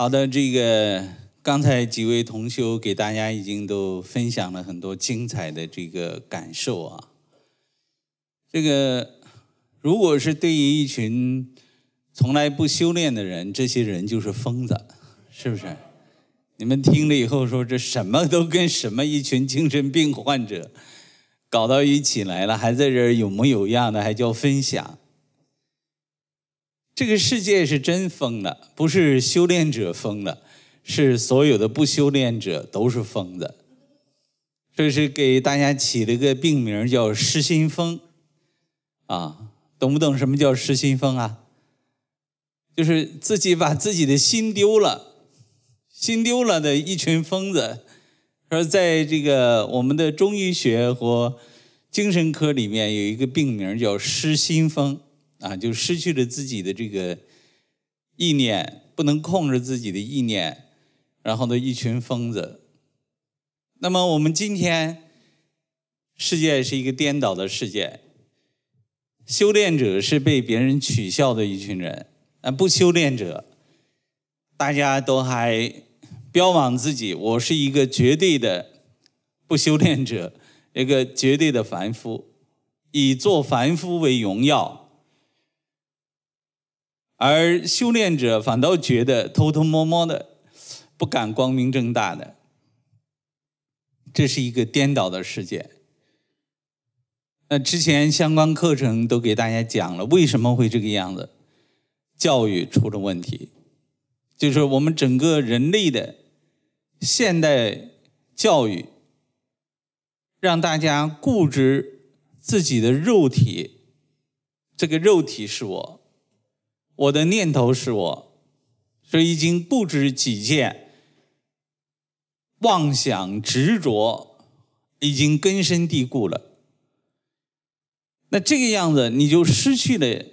好的，这个刚才几位同修给大家已经都分享了很多精彩的这个感受啊。这个如果是对于一群从来不修炼的人，这些人就是疯子，是不是？你们听了以后说这什么都跟什么一群精神病患者搞到一起来了，还在这儿有模有样的，还叫分享。这个世界是真疯了，不是修炼者疯了，是所有的不修炼者都是疯子，这是给大家起了个病名叫失心疯，啊，懂不懂什么叫失心疯啊？就是自己把自己的心丢了，心丢了的一群疯子，说在这个我们的中医学和精神科里面有一个病名叫失心疯。啊，就失去了自己的这个意念，不能控制自己的意念，然后呢，一群疯子。那么我们今天世界是一个颠倒的世界，修炼者是被别人取笑的一群人，啊，不修炼者，大家都还标榜自己，我是一个绝对的不修炼者，一个绝对的凡夫，以做凡夫为荣耀。而修炼者反倒觉得偷偷摸摸的，不敢光明正大的，这是一个颠倒的世界。那之前相关课程都给大家讲了，为什么会这个样子？教育出了问题，就是我们整个人类的现代教育，让大家固执自己的肉体，这个肉体是我。我的念头是我，所以已经不止几件妄想执着，已经根深蒂固了。那这个样子，你就失去了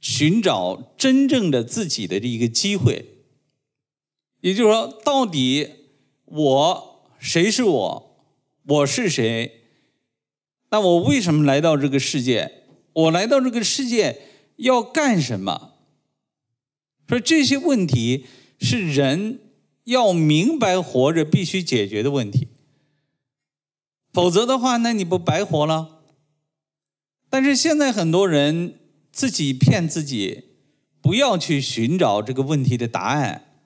寻找真正的自己的这一个机会。也就是说，到底我谁是我？我是谁？那我为什么来到这个世界？我来到这个世界要干什么？说这些问题是人要明白活着必须解决的问题，否则的话，那你不白活了？但是现在很多人自己骗自己，不要去寻找这个问题的答案，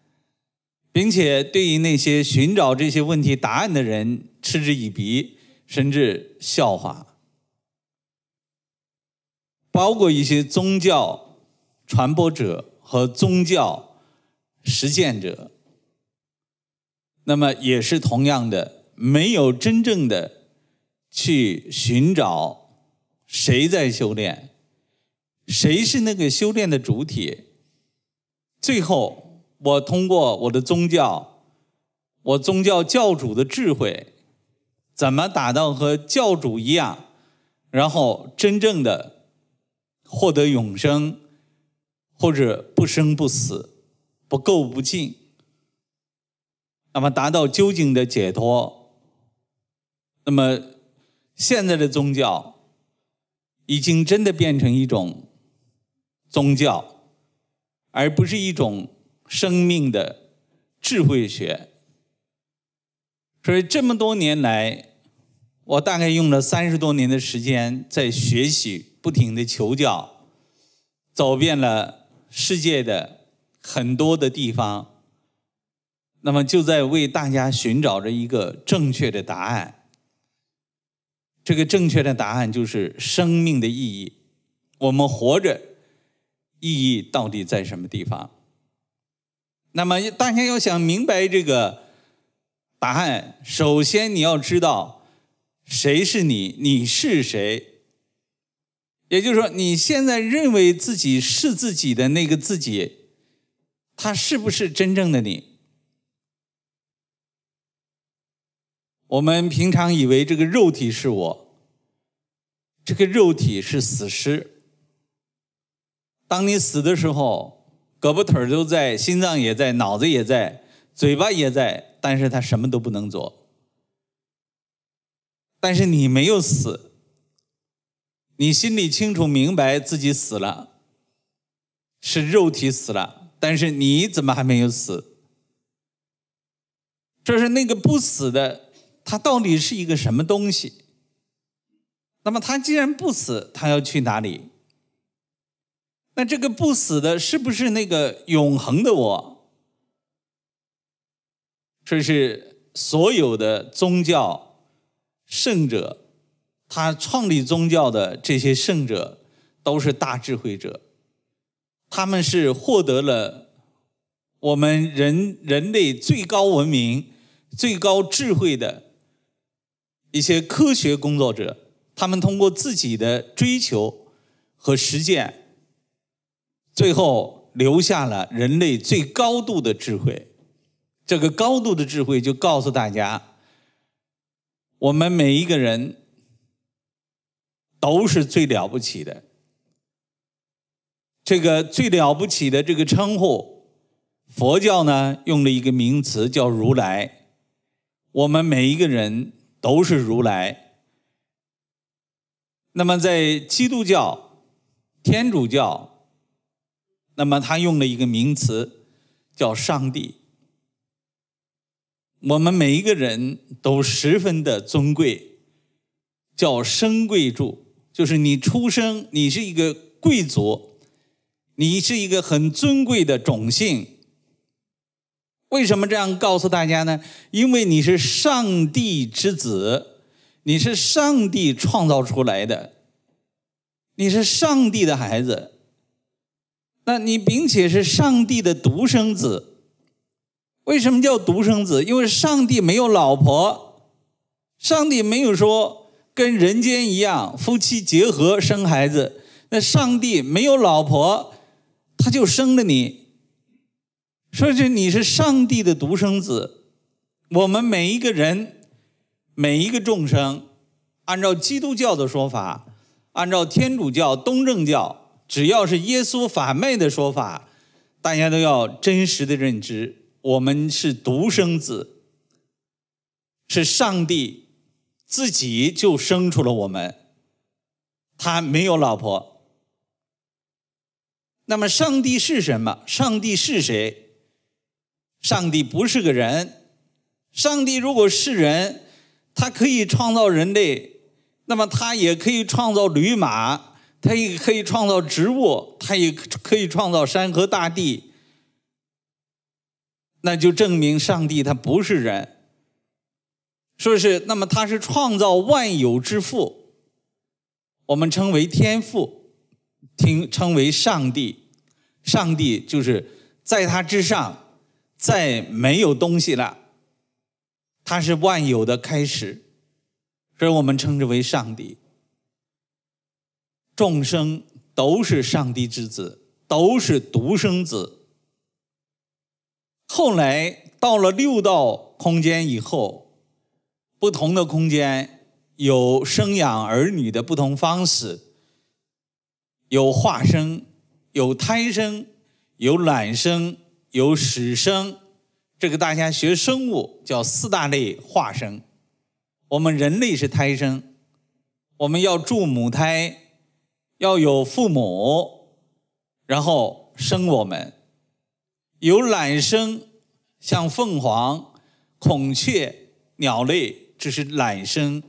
并且对于那些寻找这些问题答案的人嗤之以鼻，甚至笑话，包括一些宗教传播者。和宗教实践者，那么也是同样的，没有真正的去寻找谁在修炼，谁是那个修炼的主体。最后，我通过我的宗教，我宗教教主的智慧，怎么达到和教主一样，然后真正的获得永生。或者不生不死，不垢不净，那么达到究竟的解脱。那么现在的宗教已经真的变成一种宗教，而不是一种生命的智慧学。所以这么多年来，我大概用了三十多年的时间在学习，不停的求教，走遍了。世界的很多的地方，那么就在为大家寻找着一个正确的答案。这个正确的答案就是生命的意义。我们活着意义到底在什么地方？那么大家要想明白这个答案，首先你要知道谁是你，你是谁。也就是说，你现在认为自己是自己的那个自己，他是不是真正的你？我们平常以为这个肉体是我，这个肉体是死尸。当你死的时候，胳膊腿都在，心脏也在，脑子也在，嘴巴也在，但是他什么都不能做。但是你没有死。你心里清楚明白，自己死了，是肉体死了，但是你怎么还没有死？这是那个不死的，他到底是一个什么东西？那么他既然不死，他要去哪里？那这个不死的是不是那个永恒的我？这是所有的宗教圣者。他创立宗教的这些圣者都是大智慧者，他们是获得了我们人人类最高文明、最高智慧的一些科学工作者，他们通过自己的追求和实践，最后留下了人类最高度的智慧。这个高度的智慧就告诉大家，我们每一个人。都是最了不起的，这个最了不起的这个称呼，佛教呢用了一个名词叫如来，我们每一个人都是如来。那么在基督教、天主教，那么他用了一个名词叫上帝，我们每一个人都十分的尊贵，叫生贵住。就是你出生，你是一个贵族，你是一个很尊贵的种姓。为什么这样告诉大家呢？因为你是上帝之子，你是上帝创造出来的，你是上帝的孩子。那你并且是上帝的独生子。为什么叫独生子？因为上帝没有老婆，上帝没有说。跟人间一样，夫妻结合生孩子。那上帝没有老婆，他就生了你。说是你是上帝的独生子。我们每一个人，每一个众生，按照基督教的说法，按照天主教、东正教，只要是耶稣法妹的说法，大家都要真实的认知：我们是独生子，是上帝。自己就生出了我们，他没有老婆。那么，上帝是什么？上帝是谁？上帝不是个人。上帝如果是人，他可以创造人类，那么他也可以创造驴马，他也可以创造植物，他也可以创造山河大地。那就证明上帝他不是人。是不是？那么他是创造万有之父，我们称为天父，听称为上帝。上帝就是在他之上，再没有东西了。他是万有的开始，所以我们称之为上帝。众生都是上帝之子，都是独生子。后来到了六道空间以后。不同的空间有生养儿女的不同方式，有化生，有胎生，有卵生，有始生。这个大家学生物叫四大类化生。我们人类是胎生，我们要住母胎，要有父母，然后生我们。有卵生，像凤凰、孔雀、鸟类。这是懒生，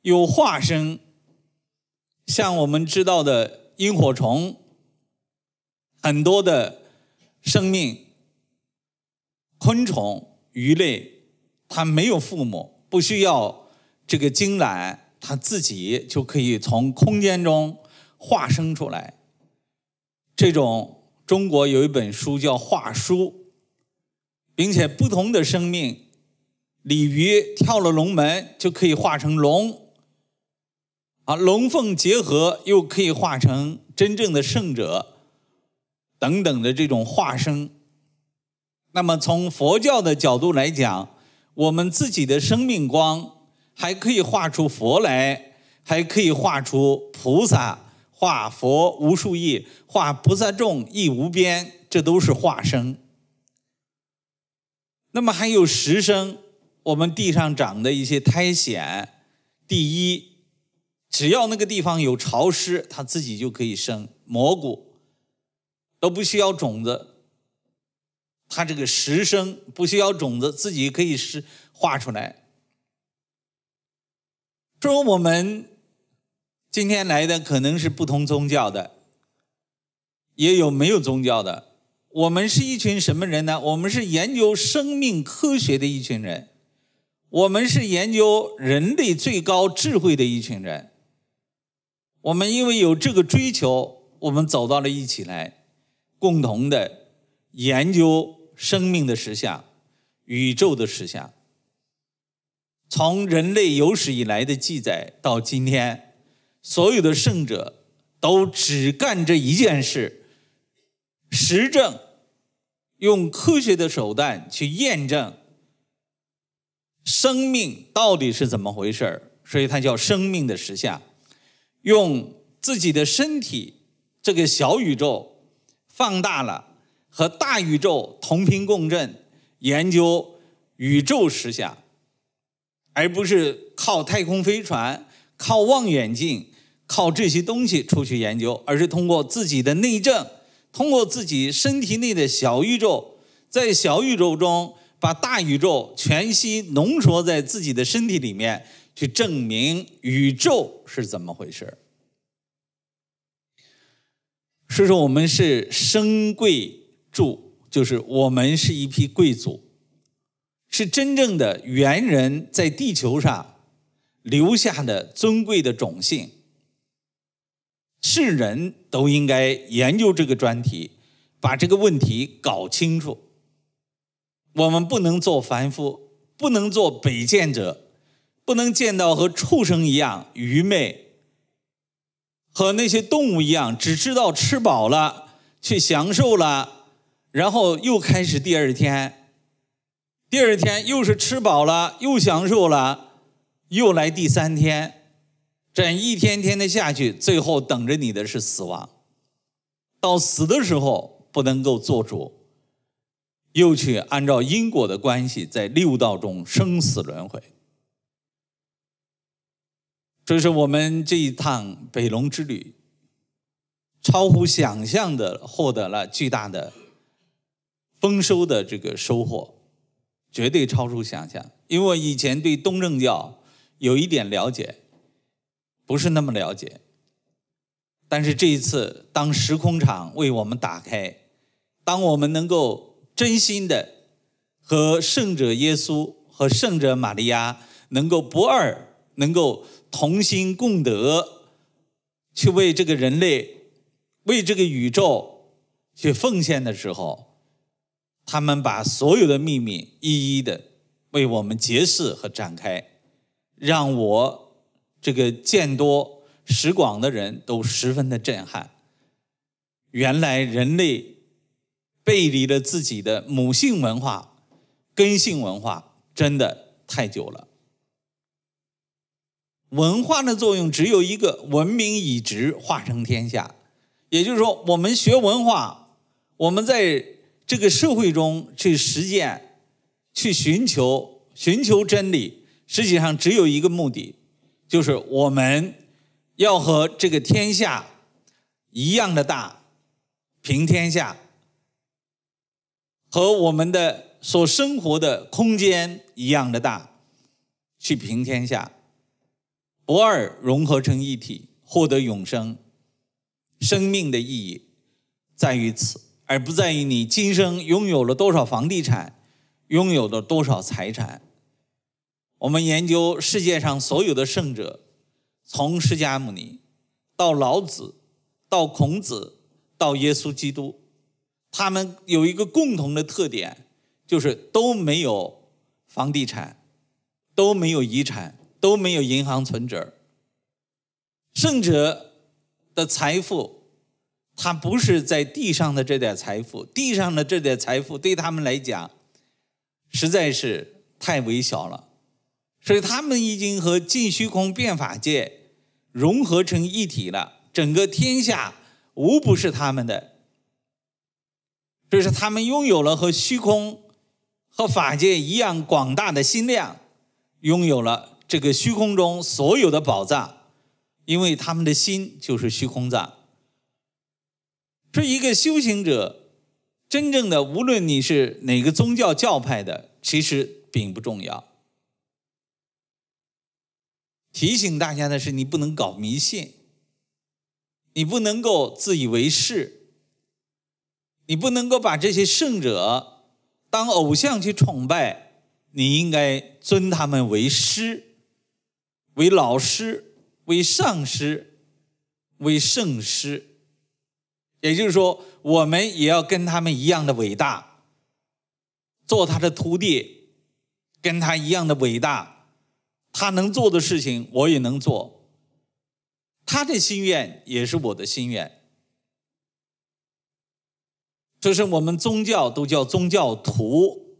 有化生，像我们知道的萤火虫，很多的生命昆虫、鱼类，它没有父母，不需要这个精卵，它自己就可以从空间中化生出来。这种中国有一本书叫《化书》，并且不同的生命。鲤鱼跳了龙门就可以化成龙，啊，龙凤结合又可以化成真正的圣者，等等的这种化身。那么从佛教的角度来讲，我们自己的生命光还可以化出佛来，还可以化出菩萨，化佛无数亿，化菩萨众亦无边，这都是化身。那么还有十生。我们地上长的一些苔藓，第一，只要那个地方有潮湿，它自己就可以生蘑菇，都不需要种子，它这个实生不需要种子，自己可以是画出来。说我们今天来的可能是不同宗教的，也有没有宗教的，我们是一群什么人呢？我们是研究生命科学的一群人。我们是研究人类最高智慧的一群人，我们因为有这个追求，我们走到了一起来，共同的研究生命的实相、宇宙的实相。从人类有史以来的记载到今天，所有的圣者都只干这一件事：实证，用科学的手段去验证。生命到底是怎么回事儿？所以它叫生命的实相，用自己的身体这个小宇宙放大了，和大宇宙同频共振，研究宇宙实相，而不是靠太空飞船、靠望远镜、靠这些东西出去研究，而是通过自己的内证，通过自己身体内的小宇宙，在小宇宙中。把大宇宙全息浓缩在自己的身体里面，去证明宇宙是怎么回事。所以说，我们是生贵住，就是我们是一批贵族，是真正的猿人在地球上留下的尊贵的种姓。是人都应该研究这个专题，把这个问题搞清楚。我们不能做凡夫，不能做卑贱者，不能见到和畜生一样愚昧，和那些动物一样只知道吃饱了去享受了，然后又开始第二天，第二天又是吃饱了又享受了，又来第三天，这样一天天的下去，最后等着你的是死亡。到死的时候不能够做主。又去按照因果的关系，在六道中生死轮回。这是我们这一趟北龙之旅，超乎想象的获得了巨大的丰收的这个收获，绝对超出想象。因为我以前对东正教有一点了解，不是那么了解，但是这一次当时空场为我们打开，当我们能够。真心的和圣者耶稣和圣者玛利亚能够不二，能够同心共德，去为这个人类、为这个宇宙去奉献的时候，他们把所有的秘密一一的为我们揭示和展开，让我这个见多识广的人都十分的震撼。原来人类。背离了自己的母性文化、根性文化，真的太久了。文化的作用只有一个：文明以直化成天下。也就是说，我们学文化，我们在这个社会中去实践、去寻求、寻求真理，实际上只有一个目的，就是我们要和这个天下一样的大，平天下。和我们的所生活的空间一样的大，去平天下，不二融合成一体，获得永生。生命的意义在于此，而不在于你今生拥有了多少房地产，拥有了多少财产。我们研究世界上所有的圣者，从释迦牟尼到老子，到孔子，到耶稣基督。他们有一个共同的特点，就是都没有房地产，都没有遗产，都没有银行存折。圣者的财富，他不是在地上的这点财富，地上的这点财富对他们来讲实在是太微小了。所以他们已经和净虚空变法界融合成一体了，整个天下无不是他们的。就是他们拥有了和虚空、和法界一样广大的心量，拥有了这个虚空中所有的宝藏，因为他们的心就是虚空藏。说一个修行者，真正的无论你是哪个宗教教派的，其实并不重要。提醒大家的是，你不能搞迷信，你不能够自以为是。你不能够把这些圣者当偶像去崇拜，你应该尊他们为师，为老师，为上师，为圣师。也就是说，我们也要跟他们一样的伟大，做他的徒弟，跟他一样的伟大。他能做的事情，我也能做。他的心愿也是我的心愿。就是我们宗教都叫宗教徒，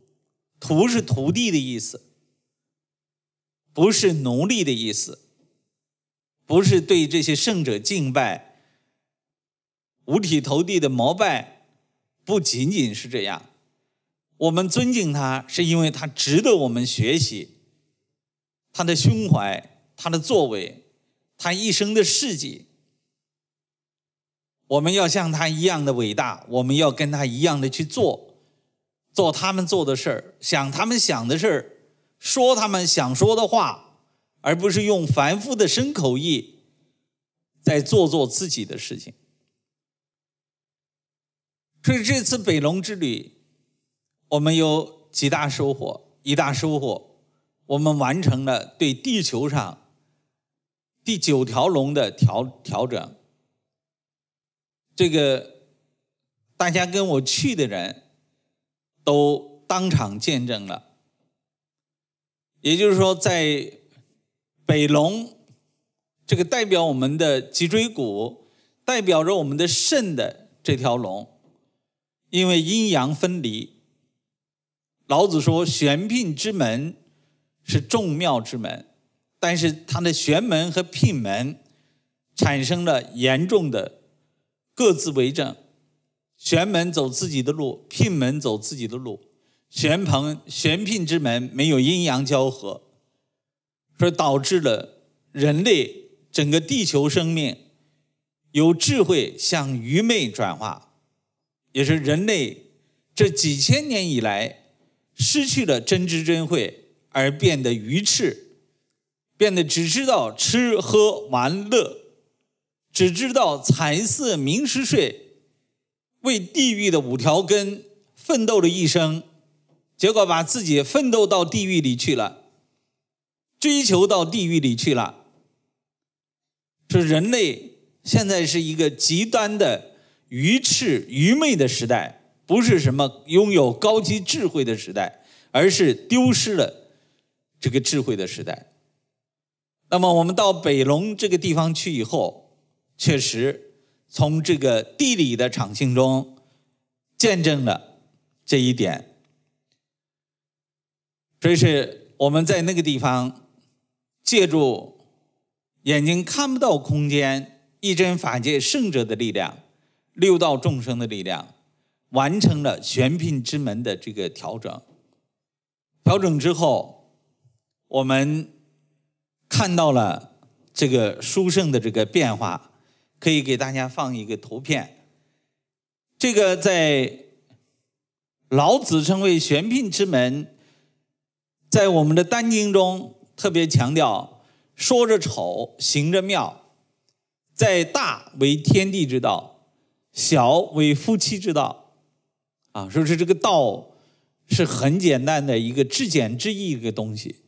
徒是徒弟的意思，不是奴隶的意思，不是对这些圣者敬拜、五体投地的膜拜。不仅仅是这样，我们尊敬他是因为他值得我们学习，他的胸怀、他的作为、他一生的事迹。我们要像他一样的伟大，我们要跟他一样的去做，做他们做的事儿，想他们想的事儿，说他们想说的话，而不是用凡夫的深口意在做做自己的事情。所以这次北龙之旅，我们有几大收获，一大收获，我们完成了对地球上第九条龙的调调整。这个大家跟我去的人都当场见证了，也就是说，在北龙这个代表我们的脊椎骨，代表着我们的肾的这条龙，因为阴阳分离，老子说玄牝之门是众妙之门，但是它的玄门和牝门产生了严重的。各自为政，玄门走自己的路，聘门走自己的路。玄朋玄聘之门没有阴阳交合，所以导致了人类整个地球生命由智慧向愚昧转化，也是人类这几千年以来失去了真知真慧而变得愚痴，变得只知道吃喝玩乐。只知道财色名食睡，为地狱的五条根奋斗了一生，结果把自己奋斗到地狱里去了，追求到地狱里去了。是人类现在是一个极端的愚痴愚昧的时代，不是什么拥有高级智慧的时代，而是丢失了这个智慧的时代。那么我们到北龙这个地方去以后。确实，从这个地理的场性中见证了这一点，所以是我们在那个地方借助眼睛看不到空间，一针法界圣者的力量、六道众生的力量，完成了玄牝之门的这个调整。调整之后，我们看到了这个书圣的这个变化。可以给大家放一个图片，这个在老子称为玄牝之门，在我们的《丹经》中特别强调，说着丑，行着妙，在大为天地之道，小为夫妻之道，啊，说是这个道是很简单的一个至简至易一个东西，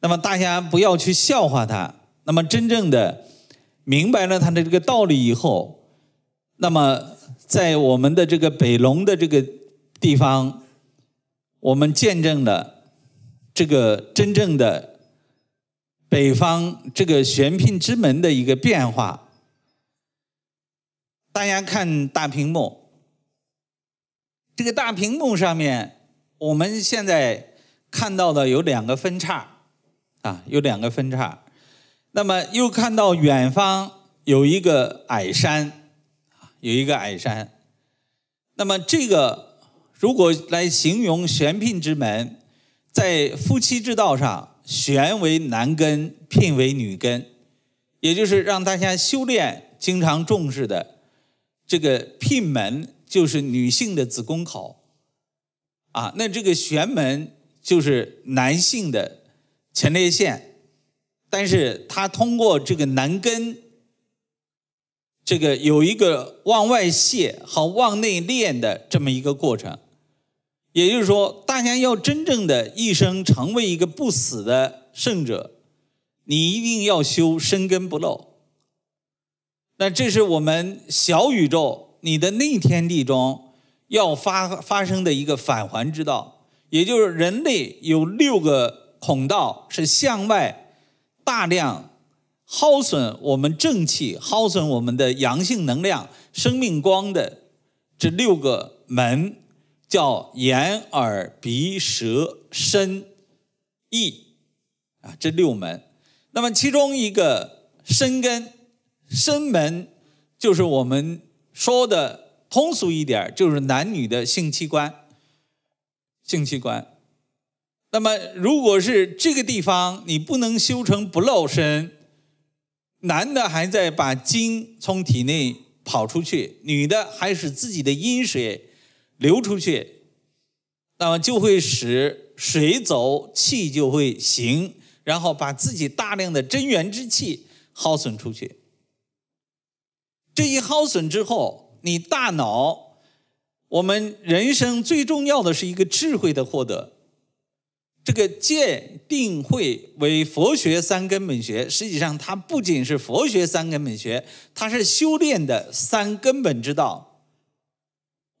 那么大家不要去笑话它，那么真正的。明白了他的这个道理以后，那么在我们的这个北龙的这个地方，我们见证了这个真正的北方这个玄牝之门的一个变化。大家看大屏幕，这个大屏幕上面我们现在看到的有两个分叉，啊，有两个分叉。那么又看到远方有一个矮山，有一个矮山。那么这个如果来形容玄牝之门，在夫妻之道上，玄为男根，牝为女根，也就是让大家修炼经常重视的这个牝门，就是女性的子宫口，啊，那这个玄门就是男性的前列腺。但是他通过这个男根，这个有一个往外泄和往内炼的这么一个过程。也就是说，大家要真正的一生成为一个不死的圣者，你一定要修生根不漏。那这是我们小宇宙你的内天地中要发发生的一个返还之道，也就是人类有六个孔道是向外。大量耗损我们正气、耗损我们的阳性能量、生命光的这六个门叫眼、耳、鼻、舌、身、意啊，这六门。那么其中一个身根身门就是我们说的通俗一点，就是男女的性器官，性器官。那么，如果是这个地方你不能修成不漏身，男的还在把精从体内跑出去，女的还使自己的阴水流出去，那么就会使水走气就会行，然后把自己大量的真元之气耗损出去。这一耗损之后，你大脑，我们人生最重要的是一个智慧的获得。这个戒定慧为佛学三根本学，实际上它不仅是佛学三根本学，它是修炼的三根本之道。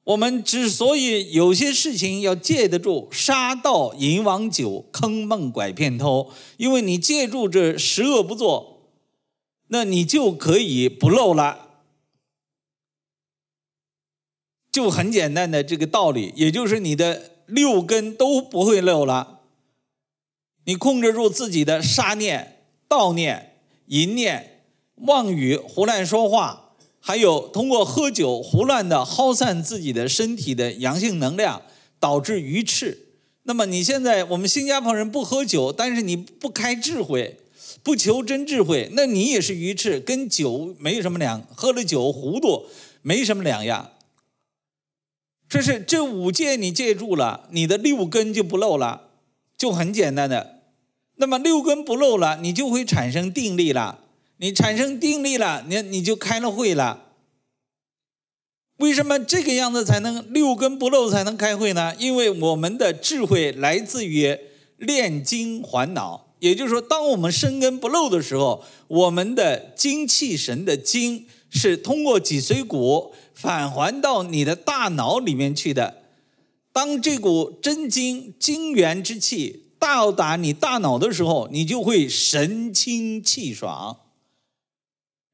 我们之所以有些事情要戒得住，杀盗淫王酒坑蒙拐骗偷，因为你借助这十恶不作，那你就可以不漏了。就很简单的这个道理，也就是你的六根都不会漏了。你控制住自己的杀念、盗念、淫念、妄语、胡乱说话，还有通过喝酒胡乱的耗散自己的身体的阳性能量，导致愚痴。那么你现在我们新加坡人不喝酒，但是你不开智慧，不求真智慧，那你也是愚痴，跟酒没什么两，喝了酒糊涂，没什么两样。这是这五戒你戒住了，你的六根就不漏了，就很简单的。那么六根不漏了，你就会产生定力了。你产生定力了，你你就开了会了。为什么这个样子才能六根不漏才能开会呢？因为我们的智慧来自于炼精还脑，也就是说，当我们生根不漏的时候，我们的精气神的精是通过脊髓骨返还到你的大脑里面去的。当这股真精精元之气。到达你大脑的时候，你就会神清气爽，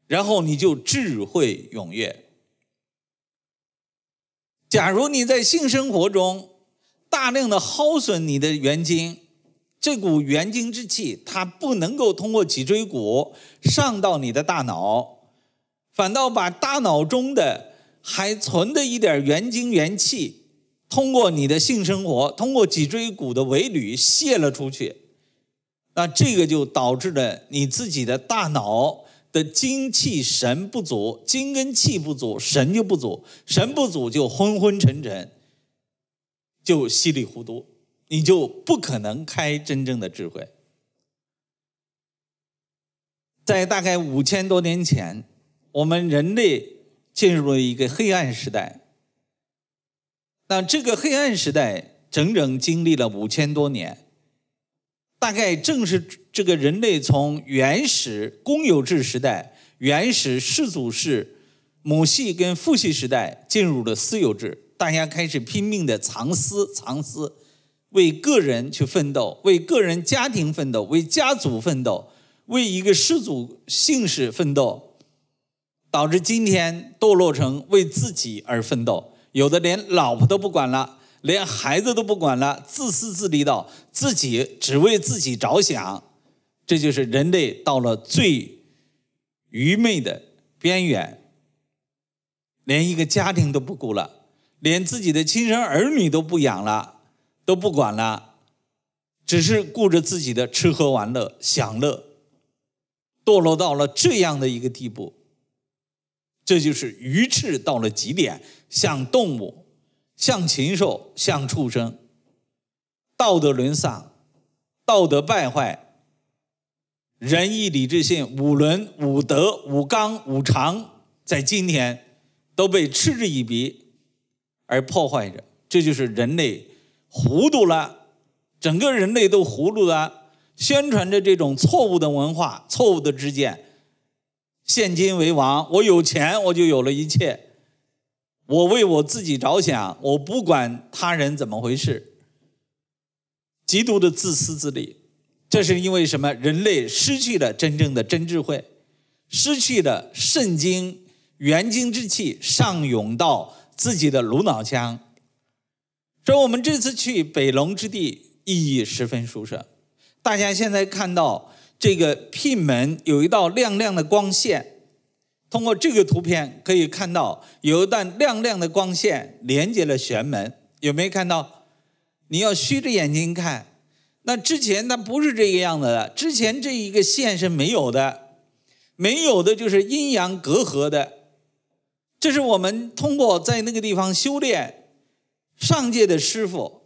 然后你就智慧踊跃。假如你在性生活中大量的耗损你的元精，这股元精之气它不能够通过脊椎骨上到你的大脑，反倒把大脑中的还存的一点元精元气。通过你的性生活，通过脊椎骨的尾缕泄了出去，那这个就导致了你自己的大脑的精气神不足，精跟气不足，神就不足，神不足就昏昏沉沉，就稀里糊涂，你就不可能开真正的智慧。在大概五千多年前，我们人类进入了一个黑暗时代。那这个黑暗时代整整经历了五千多年，大概正是这个人类从原始公有制时代、原始氏族式、母系跟父系时代进入了私有制，大家开始拼命的藏私藏私，为个人去奋斗，为个人家庭奋斗，为家族奋斗，为一个氏族姓氏奋斗，导致今天堕落成为自己而奋斗。有的连老婆都不管了，连孩子都不管了，自私自利到自己只为自己着想，这就是人类到了最愚昧的边缘，连一个家庭都不顾了，连自己的亲生儿女都不养了，都不管了，只是顾着自己的吃喝玩乐享乐，堕落到了这样的一个地步，这就是愚痴到了极点。像动物，像禽兽，像畜生，道德沦丧，道德败坏，仁义礼智信五伦五德五纲五常，在今天都被嗤之以鼻而破坏着。这就是人类糊涂了，整个人类都糊涂了，宣传着这种错误的文化、错误的知见。现金为王，我有钱我就有了一切。我为我自己着想，我不管他人怎么回事，极度的自私自利，这是因为什么？人类失去了真正的真智慧，失去了肾经、元精之气上涌到自己的颅脑腔，所以，我们这次去北龙之地意义十分殊胜。大家现在看到这个聘门有一道亮亮的光线。通过这个图片可以看到，有一段亮亮的光线连接了玄门，有没有看到？你要虚着眼睛看，那之前它不是这个样子的，之前这一个线是没有的，没有的就是阴阳隔阂的。这是我们通过在那个地方修炼，上界的师傅、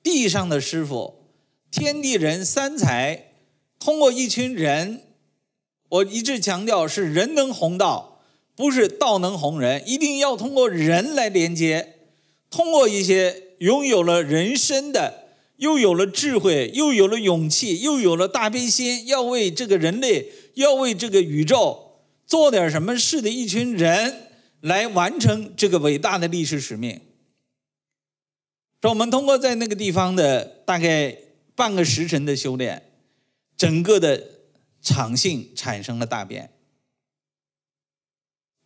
地上的师傅、天地人三才，通过一群人，我一直强调是人能弘道。不是道能弘人，一定要通过人来连接，通过一些拥有了人生的，又有了智慧，又有了勇气，又有了大悲心，要为这个人类，要为这个宇宙做点什么事的一群人来完成这个伟大的历史使命。说我们通过在那个地方的大概半个时辰的修炼，整个的场性产生了大变。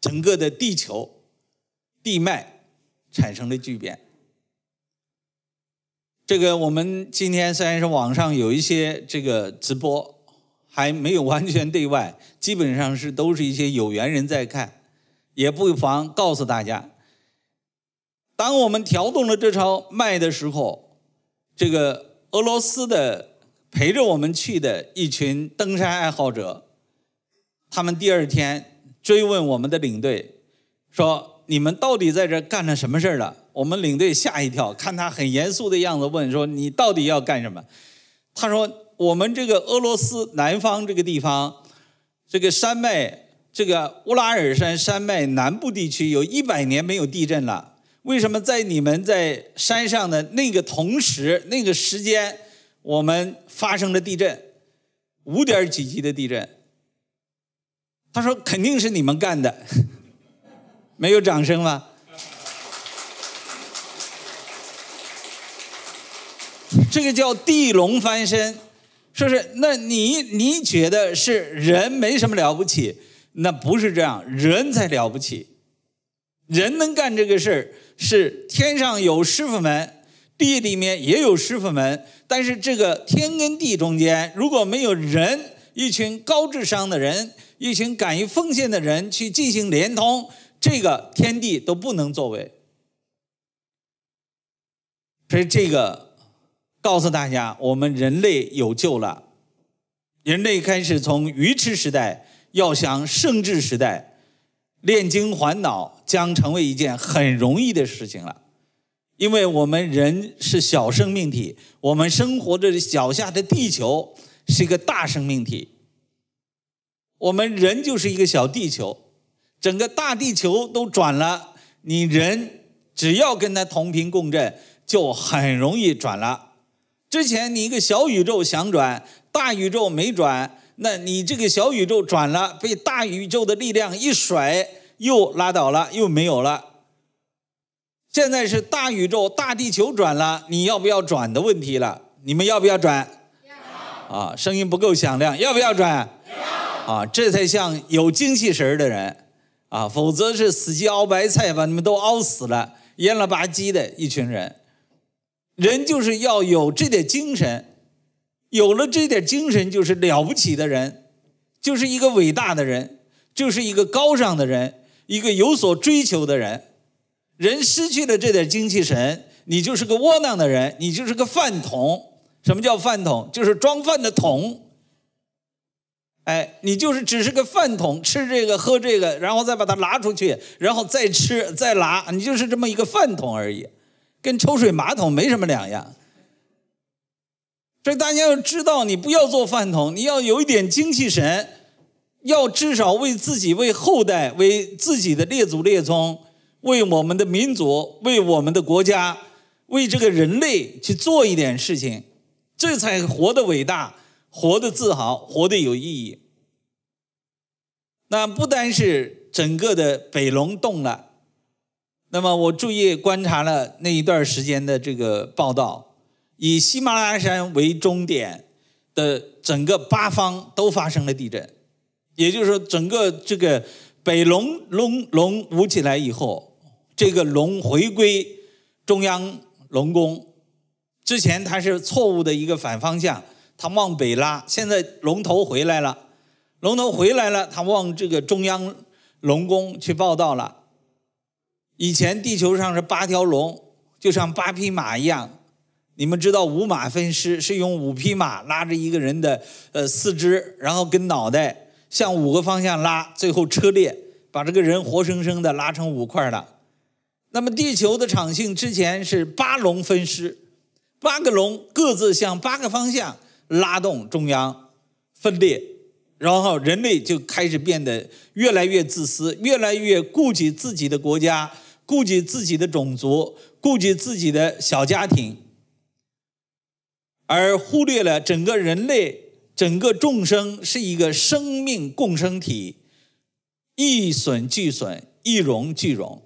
整个的地球地脉产生了巨变。这个我们今天虽然是网上有一些这个直播，还没有完全对外，基本上是都是一些有缘人在看，也不妨告诉大家，当我们调动了这条脉的时候，这个俄罗斯的陪着我们去的一群登山爱好者，他们第二天。追问我们的领队，说：“你们到底在这干了什么事儿了？”我们领队吓一跳，看他很严肃的样子，问说：“你到底要干什么？”他说：“我们这个俄罗斯南方这个地方，这个山脉，这个乌拉尔山山脉南部地区，有一百年没有地震了。为什么在你们在山上的那个同时、那个时间，我们发生了地震？五点几级的地震？”他说：“肯定是你们干的，没有掌声吗？”这个叫地龙翻身，说是那你你觉得是人没什么了不起？那不是这样，人才了不起。人能干这个事儿，是天上有师傅们，地里面也有师傅们。但是这个天跟地中间，如果没有人，一群高智商的人。一群敢于奉献的人去进行联通，这个天地都不能作为。所以这个告诉大家，我们人类有救了。人类开始从愚痴时代，要想圣智时代，炼精还脑将成为一件很容易的事情了。因为我们人是小生命体，我们生活的脚下的地球是一个大生命体。我们人就是一个小地球，整个大地球都转了，你人只要跟它同频共振，就很容易转了。之前你一个小宇宙想转，大宇宙没转，那你这个小宇宙转了，被大宇宙的力量一甩，又拉倒了，又没有了。现在是大宇宙、大地球转了，你要不要转的问题了？你们要不要转？啊，声音不够响亮，要不要转？啊，这才像有精气神的人啊，否则是死鸡熬白菜，把你们都熬死了，蔫了吧唧的一群人。人就是要有这点精神，有了这点精神就是了不起的人，就是一个伟大的人，就是一个高尚的人，一个有所追求的人。人失去了这点精气神，你就是个窝囊的人，你就是个饭桶。什么叫饭桶？就是装饭的桶。哎，你就是只是个饭桶，吃这个喝这个，然后再把它拉出去，然后再吃再拉，你就是这么一个饭桶而已，跟抽水马桶没什么两样。所以大家要知道，你不要做饭桶，你要有一点精气神，要至少为自己、为后代、为自己的列祖列宗、为我们的民族、为我们的国家、为这个人类去做一点事情，这才活得伟大。活得自豪，活得有意义。那不单是整个的北龙动了，那么我注意观察了那一段时间的这个报道，以喜马拉雅山为终点的整个八方都发生了地震。也就是说，整个这个北龙龙龙舞起来以后，这个龙回归中央龙宫之前，它是错误的一个反方向。他往北拉，现在龙头回来了，龙头回来了，他往这个中央龙宫去报道了。以前地球上是八条龙，就像八匹马一样。你们知道五马分尸是用五匹马拉着一个人的呃四肢，然后跟脑袋向五个方向拉，最后车裂，把这个人活生生的拉成五块了。那么地球的场性之前是八龙分尸，八个龙各自向八个方向。拉动中央分裂，然后人类就开始变得越来越自私，越来越顾及自己的国家，顾及自己的种族，顾及自己的小家庭，而忽略了整个人类、整个众生是一个生命共生体，一损俱损，一荣俱荣。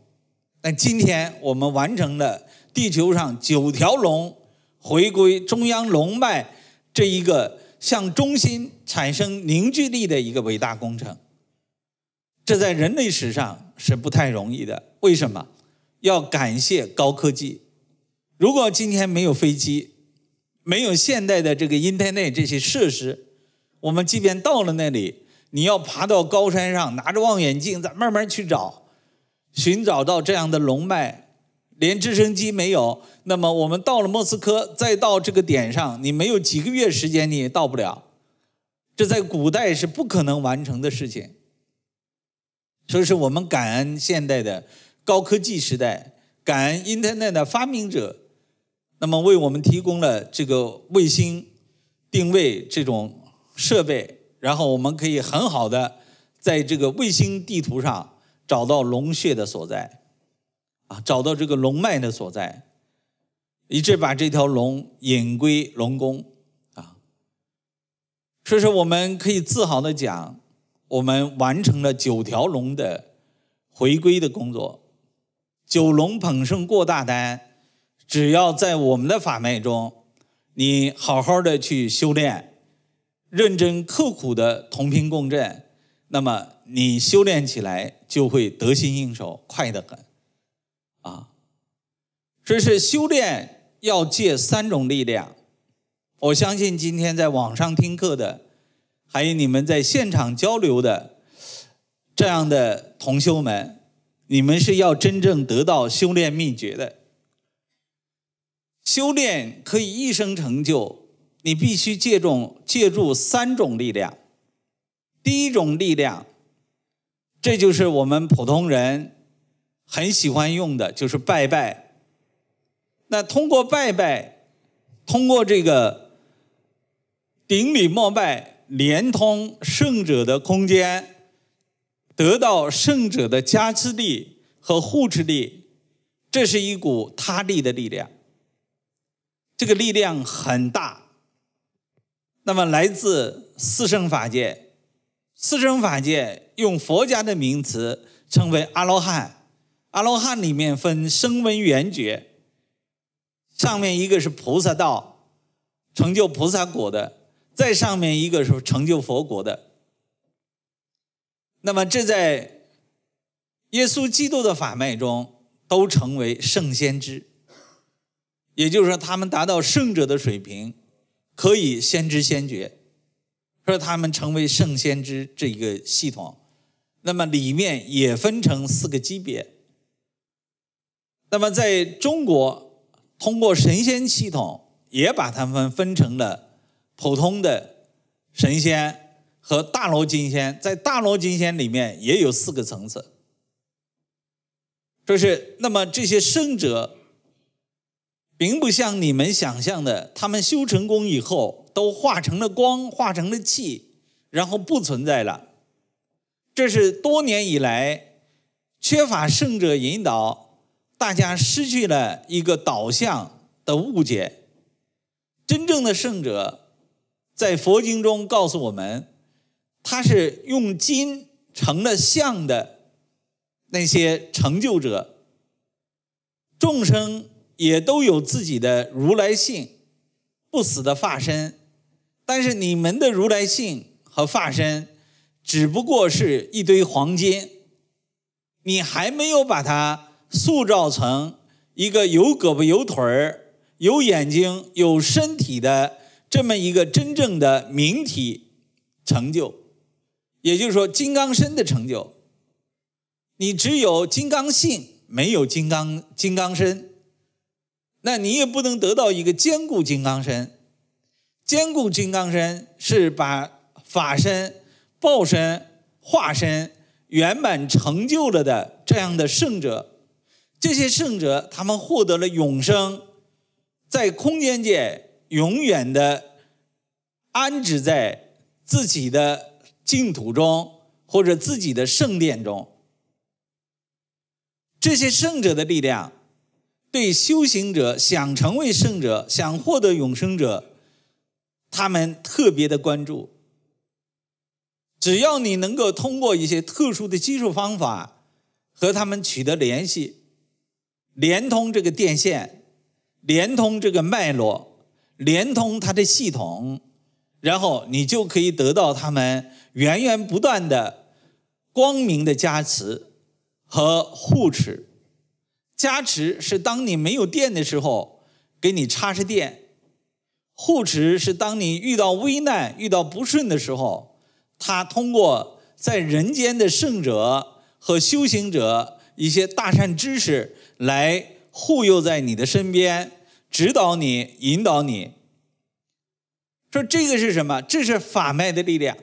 那今天我们完成了地球上九条龙回归中央龙脉。这一个向中心产生凝聚力的一个伟大工程，这在人类史上是不太容易的。为什么？要感谢高科技。如果今天没有飞机，没有现代的这个 internet 这些设施，我们即便到了那里，你要爬到高山上，拿着望远镜，再慢慢去找，寻找到这样的龙脉。连直升机没有，那么我们到了莫斯科，再到这个点上，你没有几个月时间你也到不了。这在古代是不可能完成的事情，所以是我们感恩现代的高科技时代，感恩 Internet 的发明者，那么为我们提供了这个卫星定位这种设备，然后我们可以很好的在这个卫星地图上找到龙穴的所在。啊，找到这个龙脉的所在，一直把这条龙引归龙宫啊。所以说，我们可以自豪的讲，我们完成了九条龙的回归的工作。九龙捧圣过大单，只要在我们的法脉中，你好好的去修炼，认真刻苦的同频共振，那么你修炼起来就会得心应手，快得很。这是修炼要借三种力量。我相信今天在网上听课的，还有你们在现场交流的这样的同修们，你们是要真正得到修炼秘诀的。修炼可以一生成就，你必须借重借助三种力量。第一种力量，这就是我们普通人很喜欢用的，就是拜拜。那通过拜拜，通过这个顶礼膜拜，连通圣者的空间，得到圣者的加持力和护持力，这是一股他力的力量。这个力量很大。那么来自四圣法界，四圣法界用佛家的名词称为阿罗汉，阿罗汉里面分声闻缘觉。上面一个是菩萨道，成就菩萨果的；再上面一个是成就佛果的。那么这在耶稣基督的法脉中都成为圣先知，也就是说，他们达到圣者的水平，可以先知先觉，说他们成为圣先知这一个系统。那么里面也分成四个级别。那么在中国。通过神仙系统，也把他们分成了普通的神仙和大罗金仙，在大罗金仙里面也有四个层次，就是那么这些圣者，并不像你们想象的，他们修成功以后都化成了光，化成了气，然后不存在了。这是多年以来缺乏圣者引导。大家失去了一个导向的误解。真正的圣者，在佛经中告诉我们，他是用金成了像的那些成就者。众生也都有自己的如来性、不死的化身，但是你们的如来性和化身，只不过是一堆黄金，你还没有把它。塑造成一个有胳膊有腿儿、有眼睛有身体的这么一个真正的明体成就，也就是说金刚身的成就。你只有金刚性，没有金刚金刚身，那你也不能得到一个坚固金刚身。坚固金刚身是把法身、报身、化身圆满成就了的这样的圣者。这些圣者，他们获得了永生，在空间界永远的安置在自己的净土中或者自己的圣殿中。这些圣者的力量，对修行者想成为圣者、想获得永生者，他们特别的关注。只要你能够通过一些特殊的技术方法和他们取得联系。连通这个电线，连通这个脉络，连通它的系统，然后你就可以得到他们源源不断的光明的加持和护持。加持是当你没有电的时候，给你插上电；护持是当你遇到危难、遇到不顺的时候，他通过在人间的圣者和修行者一些大善知识。来护佑在你的身边，指导你，引导你。说这个是什么？这是法脉的力量。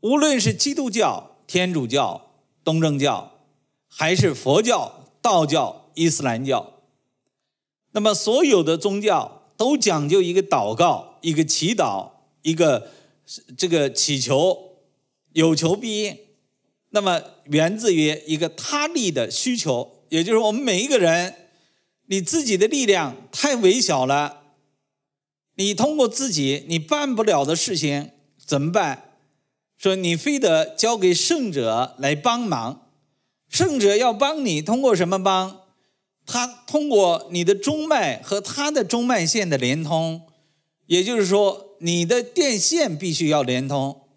无论是基督教、天主教、东正教，还是佛教、道教、伊斯兰教，那么所有的宗教都讲究一个祷告、一个祈祷、一个这个祈求，有求必应。那么，源自于一个他力的需求，也就是我们每一个人，你自己的力量太微小了，你通过自己你办不了的事情怎么办？说你非得交给圣者来帮忙，圣者要帮你通过什么帮？他通过你的中脉和他的中脉线的连通，也就是说，你的电线必须要连通。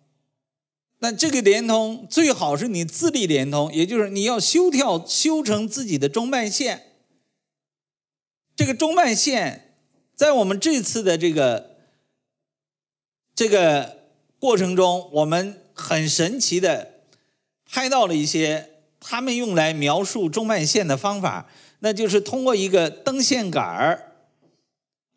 那这个连通最好是你自力连通，也就是你要修跳修成自己的中脉线。这个中脉线，在我们这次的这个这个过程中，我们很神奇的拍到了一些他们用来描述中脉线的方法，那就是通过一个灯线杆儿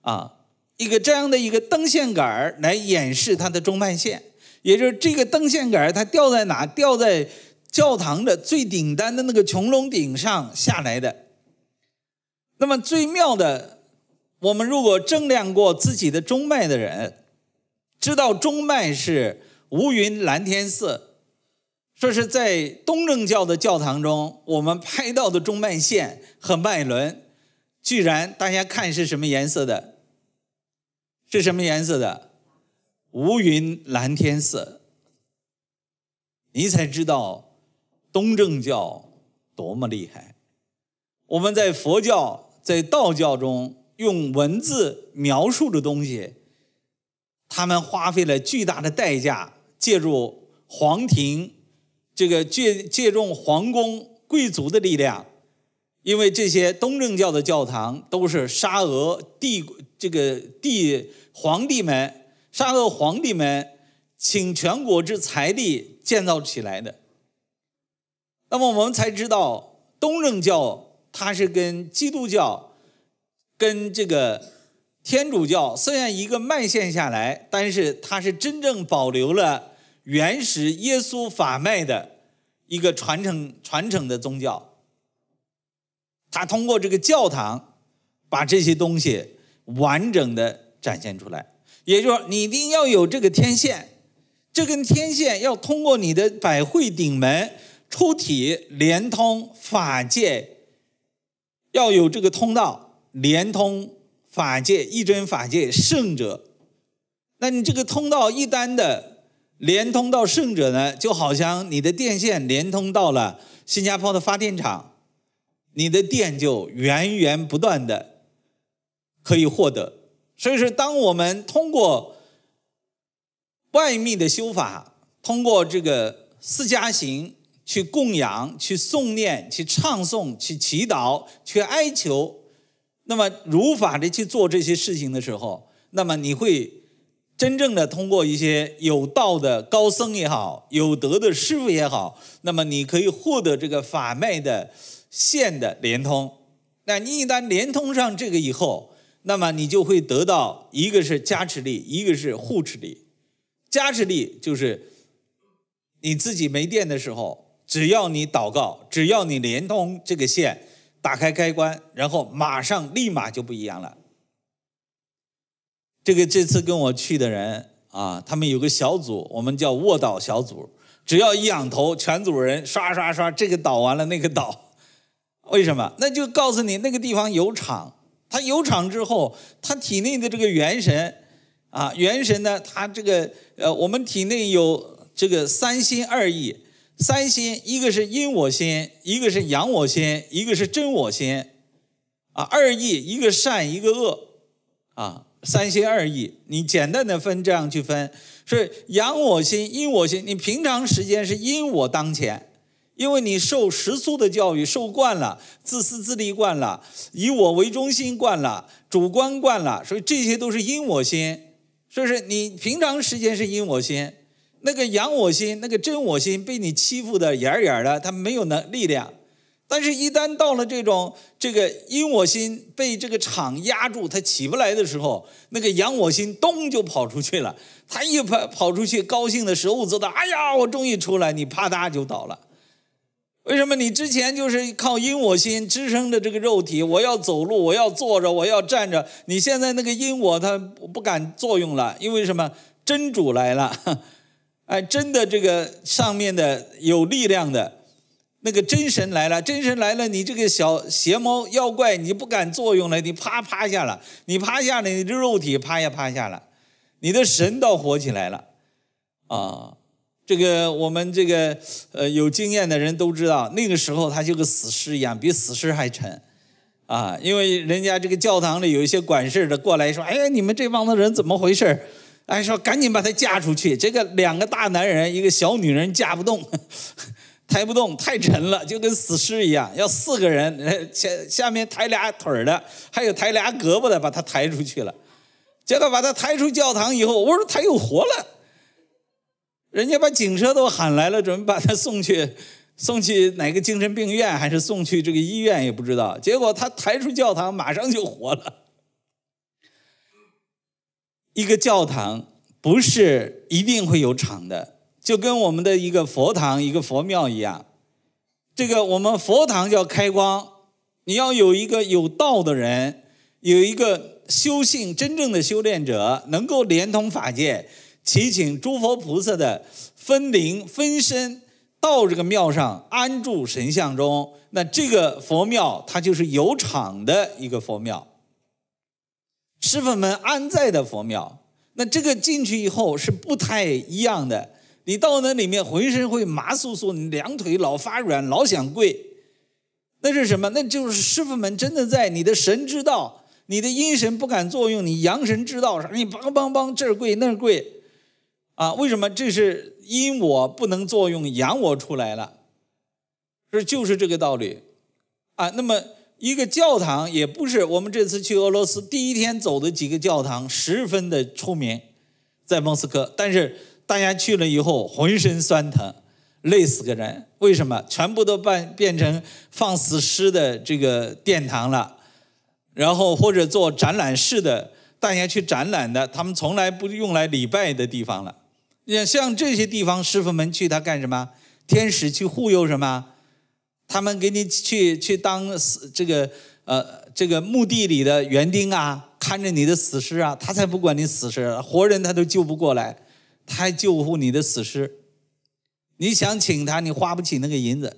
啊，一个这样的一个灯线杆儿来演示它的中脉线。也就是这个灯线杆，它吊在哪？吊在教堂的最顶端的那个穹窿顶上下来的。那么最妙的，我们如果正量过自己的中脉的人，知道中脉是乌云蓝天色，说是在东正教的教堂中，我们拍到的中脉线和脉轮，居然大家看是什么颜色的？是什么颜色的？无云蓝天色，你才知道东正教多么厉害。我们在佛教、在道教中用文字描述的东西，他们花费了巨大的代价，借助皇庭，这个借借助皇宫贵族的力量，因为这些东正教的教堂都是沙俄帝，这个帝皇帝们。沙俄皇帝们请全国之财力建造起来的。那么我们才知道，东正教它是跟基督教、跟这个天主教虽然一个脉线下来，但是它是真正保留了原始耶稣法脉的一个传承、传承的宗教。它通过这个教堂，把这些东西完整的展现出来。也就是说，你一定要有这个天线，这根天线要通过你的百会顶门出体连通法界，要有这个通道连通法界，一真法界胜者。那你这个通道一旦的连通到胜者呢，就好像你的电线连通到了新加坡的发电厂，你的电就源源不断的可以获得。所以说，当我们通过外密的修法，通过这个四加行去供养、去诵念、去唱诵、去祈祷、去哀求，那么如法的去做这些事情的时候，那么你会真正的通过一些有道的高僧也好，有德的师傅也好，那么你可以获得这个法脉的线的连通。那你一旦连通上这个以后，那么你就会得到一个是加持力，一个是护持力。加持力就是你自己没电的时候，只要你祷告，只要你连通这个线，打开开关，然后马上立马就不一样了。这个这次跟我去的人啊，他们有个小组，我们叫卧倒小组，只要一仰头，全组人刷刷刷，这个倒完了那个倒。为什么？那就告诉你，那个地方有场。他有场之后，他体内的这个元神啊，元神呢，他这个呃，我们体内有这个三心二意。三心，一个是阴我心，一个是阳我心，一个是真我心。啊，二意，一个善，一个恶。啊，三心二意，你简单的分这样去分，是阳我心、阴我心，你平常时间是阴我当前。因为你受食宿的教育受惯了，自私自利惯了，以我为中心惯了，主观惯了，所以这些都是因我心。所以说，你平常时间是因我心，那个阳我心、那个真我心被你欺负的眼远眼的，他没有能力量。但是，一旦到了这种这个因我心被这个场压住，他起不来的时候，那个阳我心咚就跑出去了。他一跑跑出去，高兴的时候走到，哎呀，我终于出来，你啪嗒就倒了。为什么你之前就是靠因我心支撑着这个肉体？我要走路，我要坐着，我要站着。你现在那个因我，他不敢作用了，因为什么？真主来了，哎，真的这个上面的有力量的，那个真神来了，真神来了，你这个小邪猫妖怪，你不敢作用了，你啪趴下了，你趴下了，你的肉体趴呀趴下了，你的神倒活起来了，啊。这个我们这个呃有经验的人都知道，那个时候他就跟死尸一样，比死尸还沉啊！因为人家这个教堂里有一些管事的过来说：“哎，你们这帮子人怎么回事？”哎，说赶紧把她嫁出去。这个两个大男人，一个小女人，嫁不动，抬不动，太沉了，就跟死尸一样。要四个人下下面抬俩腿的，还有抬俩胳膊的，把她抬出去了。结果把她抬出教堂以后，我说她又活了。人家把警车都喊来了，准备把他送去 送去哪个精神病院，还是送去这个医院也不知道。结果他抬出教堂，马上就活了。一个教堂不是一定会有场的，就跟我们的一个佛堂、一个佛庙一样。这个我们佛堂叫开光，你要有一个有道的人，有一个修性真正的修炼者，能够连通法界。祈请诸佛菩萨的分灵分身到这个庙上安住神像中，那这个佛庙它就是有场的一个佛庙。师傅们安在的佛庙，那这个进去以后是不太一样的。你到那里面浑身会麻酥酥，你两腿老发软，老想跪。那是什么？那就是师傅们真的在你的神之道，你的阴神不敢作用，你阳神之道上，你梆梆梆这儿跪那儿跪。啊，为什么这是阴我不能作用，阳我出来了，这就是这个道理，啊，那么一个教堂也不是，我们这次去俄罗斯第一天走的几个教堂，十分的出名，在莫斯科，但是大家去了以后浑身酸疼，累死个人，为什么？全部都变变成放死尸的这个殿堂了，然后或者做展览室的，大家去展览的，他们从来不用来礼拜的地方了。你像这些地方，师傅们去他干什么？天使去护佑什么？他们给你去去当死这个呃这个墓地里的园丁啊，看着你的死尸啊，他才不管你死尸，活人他都救不过来，他还救护你的死尸。你想请他，你花不起那个银子，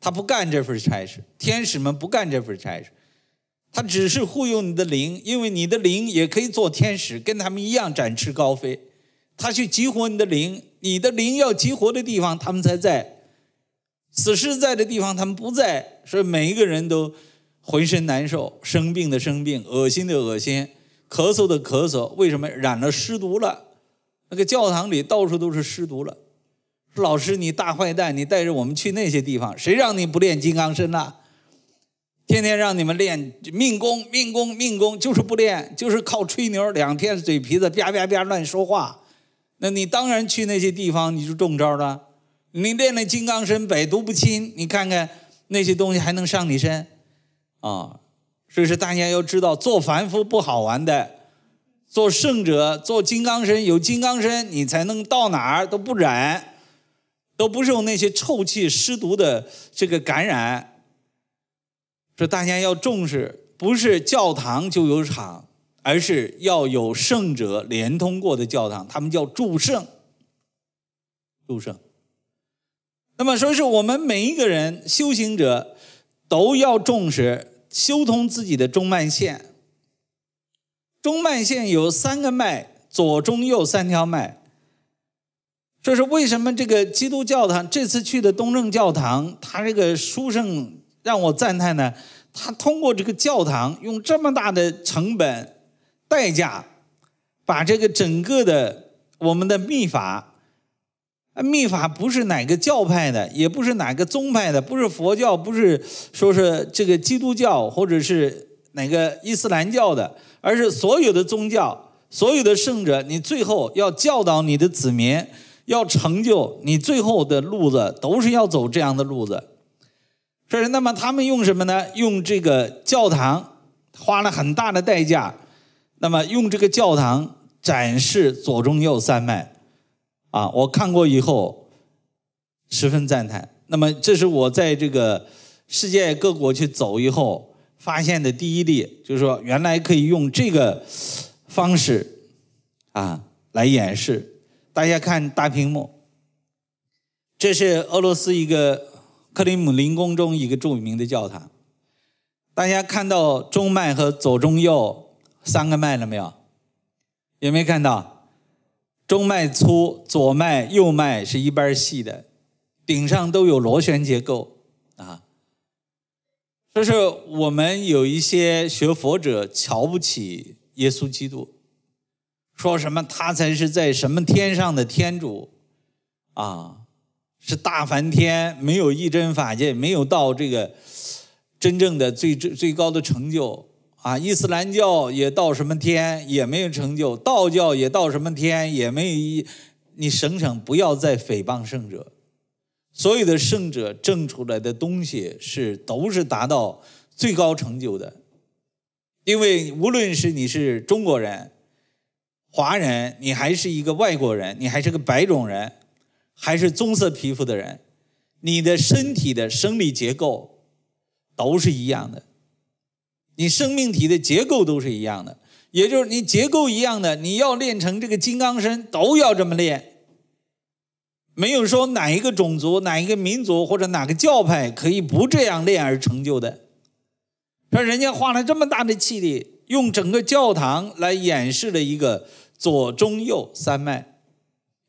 他不干这份差事。天使们不干这份差事，他只是护佑你的灵，因为你的灵也可以做天使，跟他们一样展翅高飞。他去激活你的灵，你的灵要激活的地方，他们才在；死尸在的地方，他们不在。所以每一个人都浑身难受，生病的生病，恶心的恶心，咳嗽的咳嗽。为什么染了湿毒了？那个教堂里到处都是湿毒了。老师，你大坏蛋，你带着我们去那些地方，谁让你不练金刚身呐？天天让你们练命功，命功，命功，就是不练，就是靠吹牛，两天嘴皮子叭叭叭乱说话。那你当然去那些地方你就中招了，你练那金刚身百毒不侵，你看看那些东西还能上你身，啊！所以说大家要知道，做凡夫不好玩的，做圣者做金刚身，有金刚身你才能到哪儿都不染，都不受那些臭气湿毒的这个感染。说大家要重视，不是教堂就有场。而是要有圣者连通过的教堂，他们叫助圣，助圣。那么，说是我们每一个人修行者都要重视修通自己的中脉线。中脉线有三个脉，左中右三条脉。这是为什么？这个基督教堂这次去的东正教堂，他这个书圣让我赞叹呢。他通过这个教堂，用这么大的成本。代价，把这个整个的我们的秘法，秘法不是哪个教派的，也不是哪个宗派的，不是佛教，不是说是这个基督教或者是哪个伊斯兰教的，而是所有的宗教，所有的圣者，你最后要教导你的子民，要成就你最后的路子，都是要走这样的路子。这是那么他们用什么呢？用这个教堂，花了很大的代价。那么用这个教堂展示左中右三脉，啊，我看过以后十分赞叹。那么这是我在这个世界各国去走以后发现的第一例，就是说原来可以用这个方式啊来演示。大家看大屏幕，这是俄罗斯一个克里姆林宫中一个著名的教堂，大家看到中脉和左中右。三个脉了没有？有没有看到中脉粗，左脉、右脉是一般细的，顶上都有螺旋结构啊！就是我们有一些学佛者瞧不起耶稣基督，说什么他才是在什么天上的天主啊，是大梵天，没有一真法界，没有到这个真正的最最最高的成就。啊，伊斯兰教也到什么天也没有成就，道教也到什么天也没有。你省省，不要再诽谤圣者。所有的圣者证出来的东西是都是达到最高成就的，因为无论是你是中国人、华人，你还是一个外国人，你还是个白种人，还是棕色皮肤的人，你的身体的生理结构都是一样的。你生命体的结构都是一样的，也就是你结构一样的，你要练成这个金刚身，都要这么练。没有说哪一个种族、哪一个民族或者哪个教派可以不这样练而成就的。说人家花了这么大的气力，用整个教堂来演示了一个左、中、右三脉，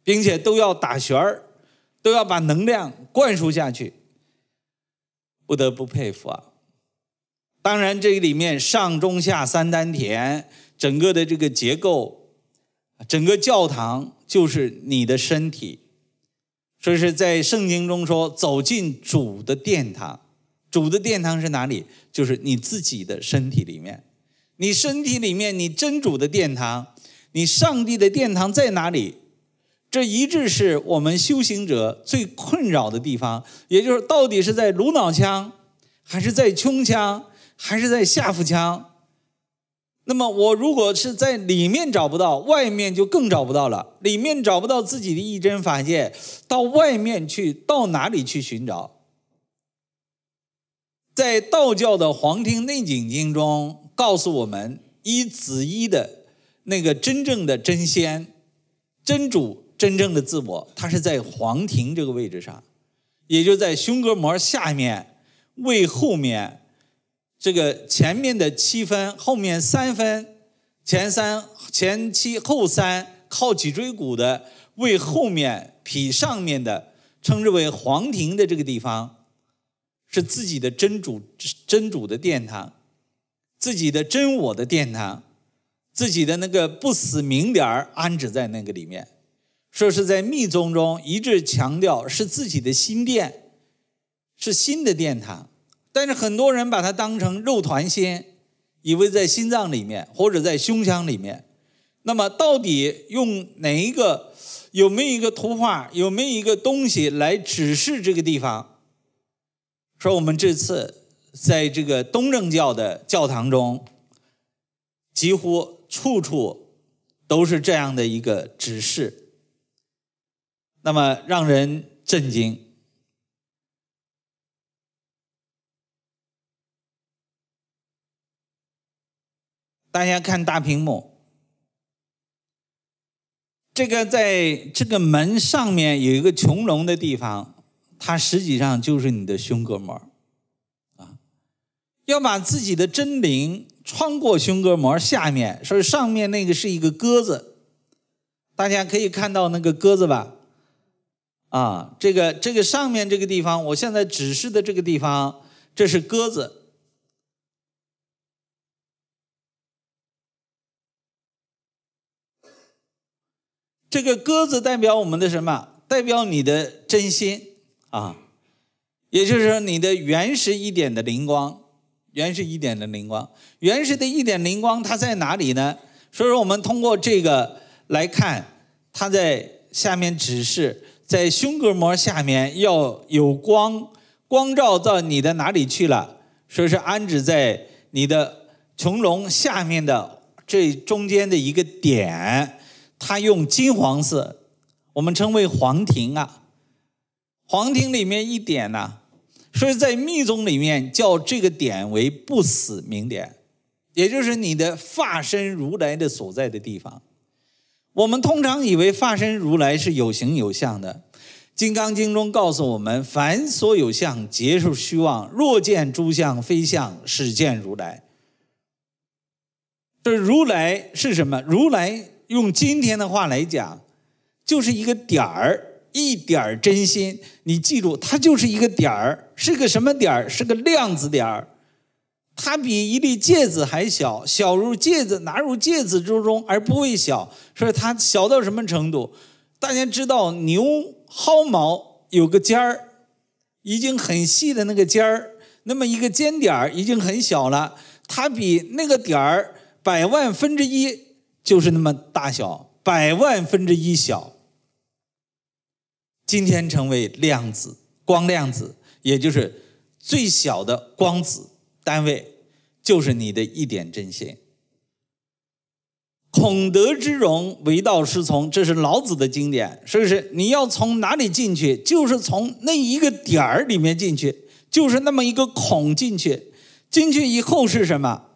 并且都要打旋儿，都要把能量灌输下去，不得不佩服啊。当然，这里面上中下三丹田，整个的这个结构，整个教堂就是你的身体。说是在圣经中说走进主的殿堂，主的殿堂是哪里？就是你自己的身体里面。你身体里面，你真主的殿堂，你上帝的殿堂在哪里？这一直是我们修行者最困扰的地方，也就是到底是在颅脑腔，还是在胸腔？还是在下腹腔，那么我如果是在里面找不到，外面就更找不到了。里面找不到自己的一针法界，到外面去，到哪里去寻找？在道教的《黄庭内景经》中告诉我们，一子一的那个真正的真仙、真主、真正的自我，它是在黄庭这个位置上，也就在胸膈膜下面、胃后面。这个前面的七分，后面三分，前三前七后三靠脊椎骨的，为后面脾上面的，称之为皇庭的这个地方，是自己的真主真主的殿堂，自己的真我的殿堂，自己的那个不死明点儿安置在那个里面，说是在密宗中一致强调是自己的心殿，是心的殿堂。但是很多人把它当成肉团先，以为在心脏里面或者在胸腔里面。那么到底用哪一个？有没有一个图画？有没有一个东西来指示这个地方？说我们这次在这个东正教的教堂中，几乎处处都是这样的一个指示，那么让人震惊。大家看大屏幕，这个在这个门上面有一个穹隆的地方，它实际上就是你的胸膈膜啊，要把自己的真灵穿过胸膈膜下面，所以上面那个是一个鸽子，大家可以看到那个鸽子吧，啊，这个这个上面这个地方，我现在指示的这个地方，这是鸽子。这个鸽子代表我们的什么？代表你的真心啊，也就是说你的原始一点的灵光，原始一点的灵光，原始的一点灵光它在哪里呢？所以说我们通过这个来看，它在下面指示，在胸膈膜下面要有光，光照到你的哪里去了？说是安置在你的穹隆下面的这中间的一个点。它用金黄色，我们称为黄庭啊。黄庭里面一点呢，所以在密宗里面叫这个点为不死明点，也就是你的化身如来的所在的地方。我们通常以为化身如来是有形有相的，《金刚经》中告诉我们：凡所有相，皆是虚妄；若见诸相非相，是见如来。这如来是什么？如来。用今天的话来讲，就是一个点儿，一点儿真心。你记住，它就是一个点儿，是个什么点儿？是个量子点儿。它比一粒芥子还小，小如芥子，拿入芥子之中，而不会小。所以它小到什么程度？大家知道，牛薅毛有个尖儿，已经很细的那个尖儿，那么一个尖点儿已经很小了。它比那个点儿百万分之一。就是那么大小，百万分之一小，今天成为量子光量子，也就是最小的光子单位，就是你的一点真心。孔德之容，为道是从，这是老子的经典，是不是？你要从哪里进去？就是从那一个点儿里面进去，就是那么一个孔进去，进去以后是什么？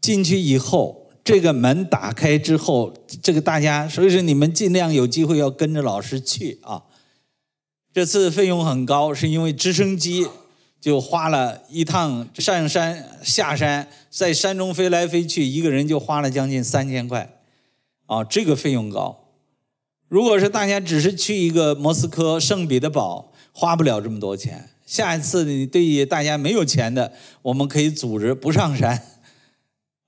进去以后。这个门打开之后，这个大家，所以说你们尽量有机会要跟着老师去啊。这次费用很高，是因为直升机就花了一趟上山下山，在山中飞来飞去，一个人就花了将近三千块啊。这个费用高，如果是大家只是去一个莫斯科、圣彼得堡，花不了这么多钱。下一次你对于大家没有钱的，我们可以组织不上山。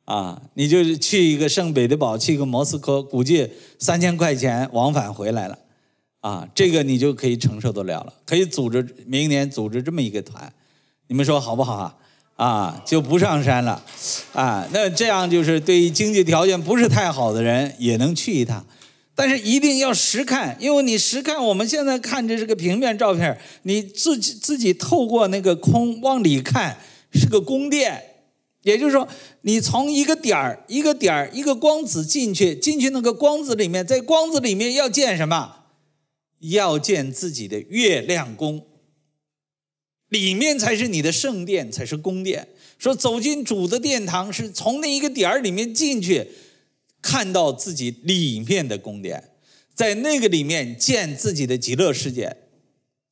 啊，你就去一个圣彼得堡，去一个莫斯科，估计三千块钱往返回来了，啊，这个你就可以承受得了了，可以组织明年组织这么一个团，你们说好不好啊？啊，就不上山了，啊，那这样就是对于经济条件不是太好的人也能去一趟，但是一定要实看，因为你实看，我们现在看着这个平面照片，你自己自己透过那个空往里看，是个宫殿。也就是说，你从一个点儿、一个点儿、一个光子进去，进去那个光子里面，在光子里面要建什么？要建自己的月亮宫。里面才是你的圣殿，才是宫殿。说走进主的殿堂，是从那一个点儿里面进去，看到自己里面的宫殿，在那个里面建自己的极乐世界。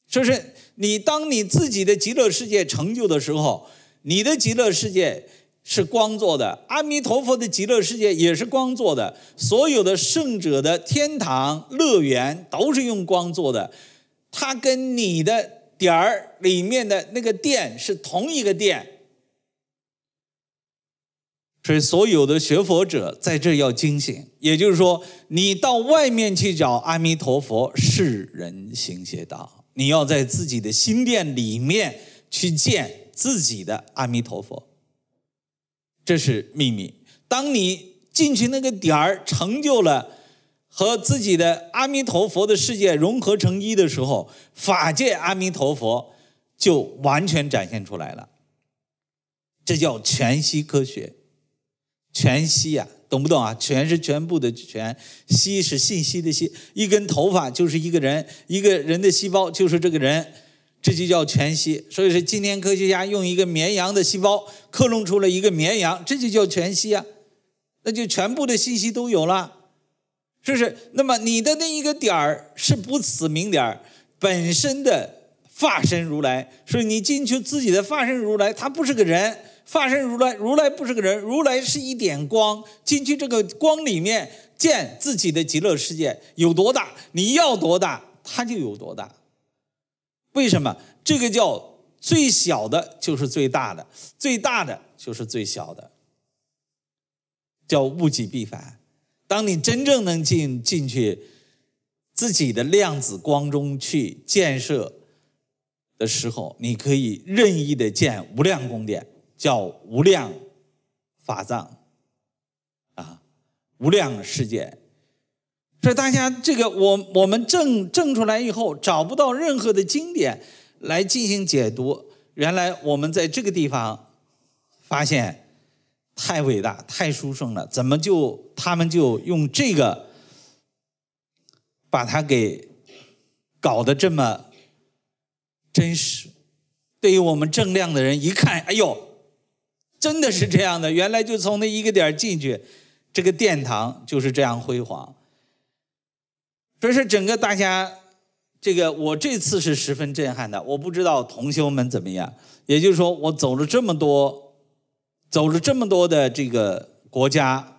说是你当你自己的极乐世界成就的时候，你的极乐世界。是光做的，阿弥陀佛的极乐世界也是光做的，所有的圣者的天堂乐园都是用光做的，它跟你的点儿里面的那个电是同一个电，所以所有的学佛者在这要惊醒，也就是说，你到外面去找阿弥陀佛世人行邪道，你要在自己的心殿里面去见自己的阿弥陀佛。这是秘密。当你进去那个点儿，成就了和自己的阿弥陀佛的世界融合成一的时候，法界阿弥陀佛就完全展现出来了。这叫全息科学，全息呀，懂不懂啊？全是全部的全，息是信息的息。一根头发就是一个人，一个人的细胞就是这个人。这就叫全息，所以说今天科学家用一个绵羊的细胞克隆出了一个绵羊，这就叫全息啊，那就全部的信息都有了，是不是？那么你的那一个点儿是不死明点儿，本身的化身如来，所以你进去自己的化身如来，他不是个人，化身如来如来不是个人，如来是一点光，进去这个光里面见自己的极乐世界有多大，你要多大他就有多大。为什么这个叫最小的，就是最大的；最大的，就是最小的，叫物极必反。当你真正能进进去自己的量子光中去建设的时候，你可以任意的建无量宫殿，叫无量法藏，啊，无量世界。所以大家这个我我们证证出来以后找不到任何的经典来进行解读。原来我们在这个地方发现太伟大、太殊胜了，怎么就他们就用这个把它给搞得这么真实？对于我们正量的人一看，哎呦，真的是这样的。原来就从那一个点进去，这个殿堂就是这样辉煌。所以说，整个大家这个，我这次是十分震撼的。我不知道同修们怎么样。也就是说，我走了这么多，走了这么多的这个国家，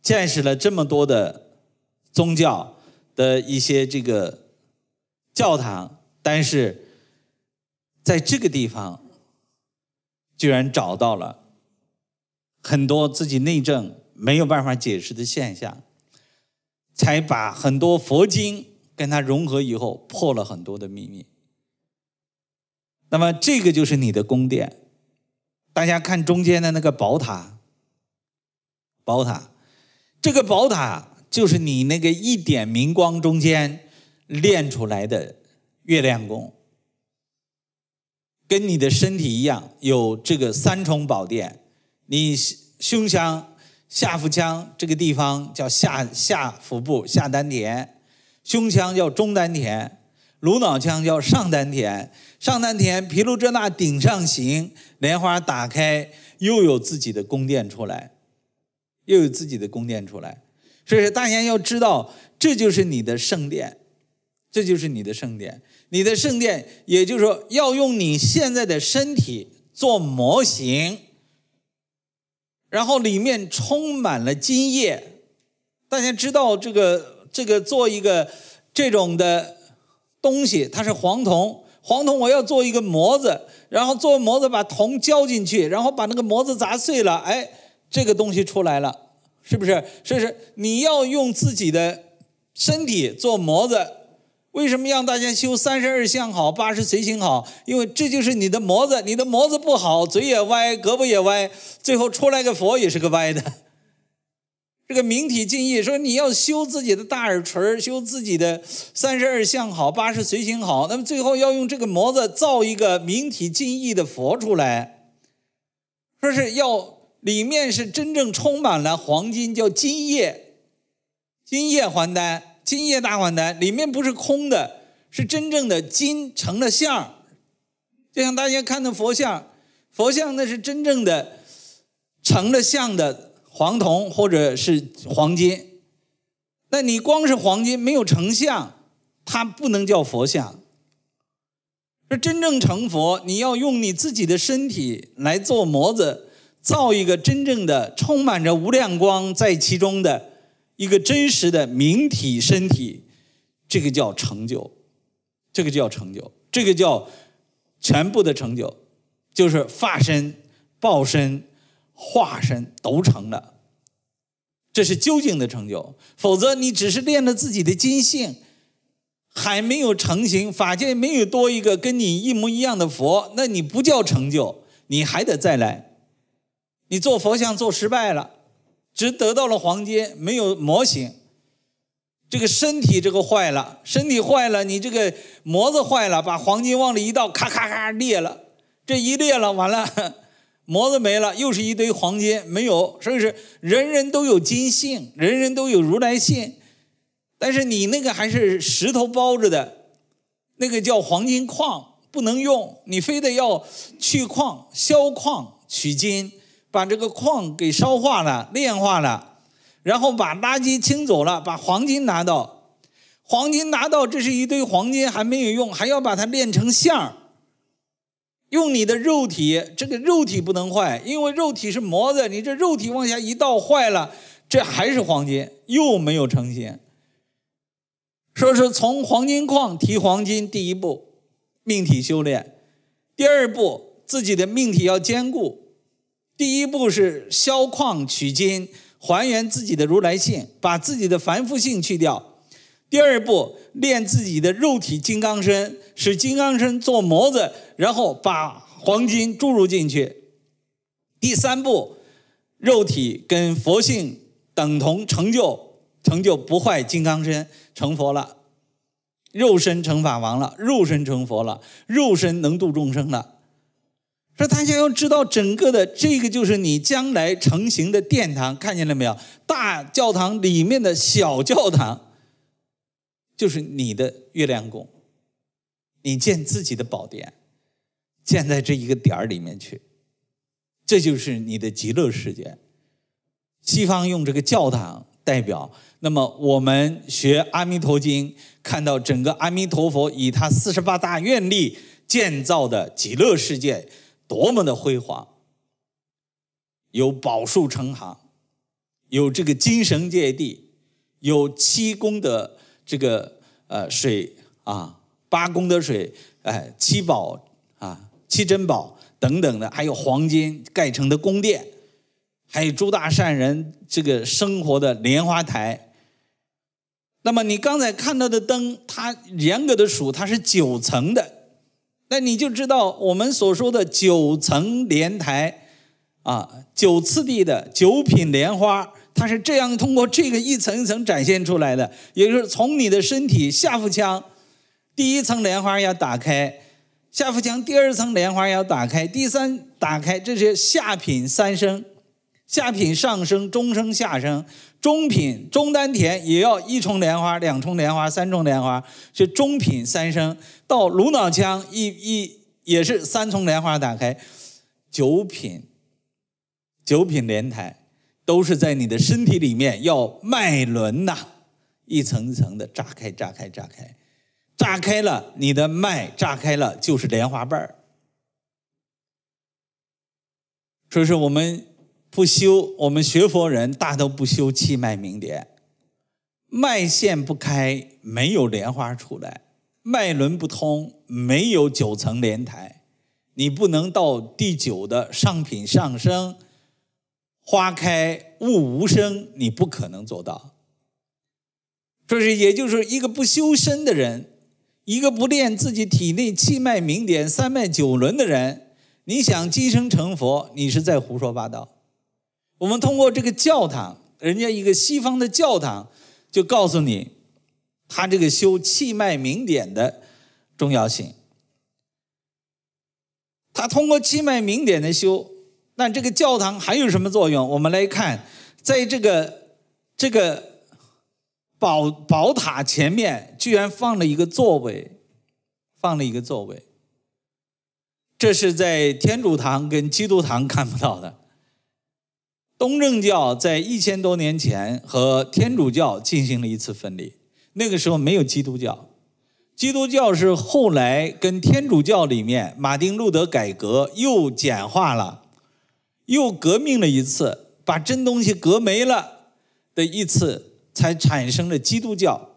见识了这么多的宗教的一些这个教堂，但是在这个地方，居然找到了很多自己内政没有办法解释的现象。才把很多佛经跟它融合以后，破了很多的秘密。那么这个就是你的宫殿，大家看中间的那个宝塔，宝塔，这个宝塔就是你那个一点明光中间练出来的月亮宫，跟你的身体一样有这个三重宝殿，你胸腔。下腹腔这个地方叫下下腹部下丹田，胸腔叫中丹田，颅脑腔叫上丹田。上丹田毗卢遮那顶上行，莲花打开，又有自己的宫殿出来，又有自己的宫殿出来。所以大家要知道，这就是你的圣殿，这就是你的圣殿。你的圣殿，也就是说，要用你现在的身体做模型。然后里面充满了金液，大家知道这个这个做一个这种的东西，它是黄铜，黄铜我要做一个模子，然后做模子把铜浇进去，然后把那个模子砸碎了，哎，这个东西出来了，是不是？所以说你要用自己的身体做模子。为什么让大家修三十二相好、八十随行好？因为这就是你的模子，你的模子不好，嘴也歪，胳膊也歪，最后出来个佛也是个歪的。这 个明体敬意说，你要修自己的大耳垂，修自己的三十二相好、八十随行好，那么最后要用这个模子造一个明体敬意的佛出来，说是要里面是真正充满了黄金，叫金叶，金叶还丹。金叶大冠单，里面不是空的，是真正的金成了像就像大家看的佛像，佛像那是真正的成了像的黄铜或者是黄金。那你光是黄金没有成像，它不能叫佛像。说真正成佛，你要用你自己的身体来做模子，造一个真正的充满着无量光在其中的。一个真实的明体身体，这个叫成就，这个叫成就，这个叫全部的成就，就是化身、报身、化身都成了，这是究竟的成就。否则，你只是练了自己的金性，还没有成型，法界没有多一个跟你一模一样的佛，那你不叫成就，你还得再来，你做佛像做失败了。只得到了黄金，没有模型。这个身体这个坏了，身体坏了，你这个模子坏了，把黄金往里一倒，咔咔咔裂了。这一裂了，完了，模子没了，又是一堆黄金没有。所以是人人都有金性，人人都有如来性，但是你那个还是石头包着的，那个叫黄金矿，不能用。你非得要去矿、削矿取金。把这个矿给烧化了、炼化了，然后把垃圾清走了，把黄金拿到。黄金拿到，这是一堆黄金，还没有用，还要把它炼成像。儿。用你的肉体，这个肉体不能坏，因为肉体是模子，你这肉体往下一倒坏了，这还是黄金，又没有成仙。说是从黄金矿提黄金，第一步命体修炼，第二步自己的命体要坚固。第一步是削矿取金，还原自己的如来性，把自己的凡夫性去掉。第二步练自己的肉体金刚身，使金刚身做模子，然后把黄金注入进去。第三步，肉体跟佛性等同，成就成就不坏金刚身，成佛了，肉身成法王了，肉身成佛了，肉身能度众生了。说大家要知道，整个的这个就是你将来成型的殿堂，看见了没有？大教堂里面的小教堂，就是你的月亮宫。你建自己的宝殿，建在这一个点儿里面去，这就是你的极乐世界。西方用这个教堂代表，那么我们学《阿弥陀经》，看到整个阿弥陀佛以他四十八大愿力建造的极乐世界。多么的辉煌！有宝树成行，有这个金神界地，有七宫的这个呃水啊，八宫的水，哎，七宝啊，七珍宝等等的，还有黄金盖成的宫殿，还有诸大善人这个生活的莲花台。那么你刚才看到的灯，它严格的数，它是九层的。那你就知道我们所说的九层莲台，啊，九次第的九品莲花，它是这样通过这个一层一层展现出来的。也就是从你的身体下腹腔，第一层莲花要打开，下腹腔第二层莲花要打开，第三打开，这是下品三生，下品上升，中生下生。中品中丹田也要一重莲花、两重莲花、三重莲花，是中品三生到颅脑腔一一也是三重莲花打开，九品九品莲台都是在你的身体里面要脉轮呐，一层一层的炸开、炸开、炸开，炸开了你的脉，炸开了就是莲花瓣儿。所以说我们。不修，我们学佛人大都不修气脉明点，脉线不开，没有莲花出来；脉轮不通，没有九层莲台，你不能到第九的上品上升，花开物无声，你不可能做到。这是，也就是一个不修身的人，一个不练自己体内气脉明点三脉九轮的人，你想今生成佛，你是在胡说八道。我们通过这个教堂，人家一个西方的教堂，就告诉你他这个修气脉明点的重要性。他通过气脉明点的修，那这个教堂还有什么作用？我们来看，在这个这个宝宝塔前面，居然放了一个座位，放了一个座位。这是在天主堂跟基督堂看不到的。东正教在一千多年前和天主教进行了一次分离，那个时候没有基督教，基督教是后来跟天主教里面马丁路德改革又简化了，又革命了一次，把真东西革没了的一次，才产生了基督教，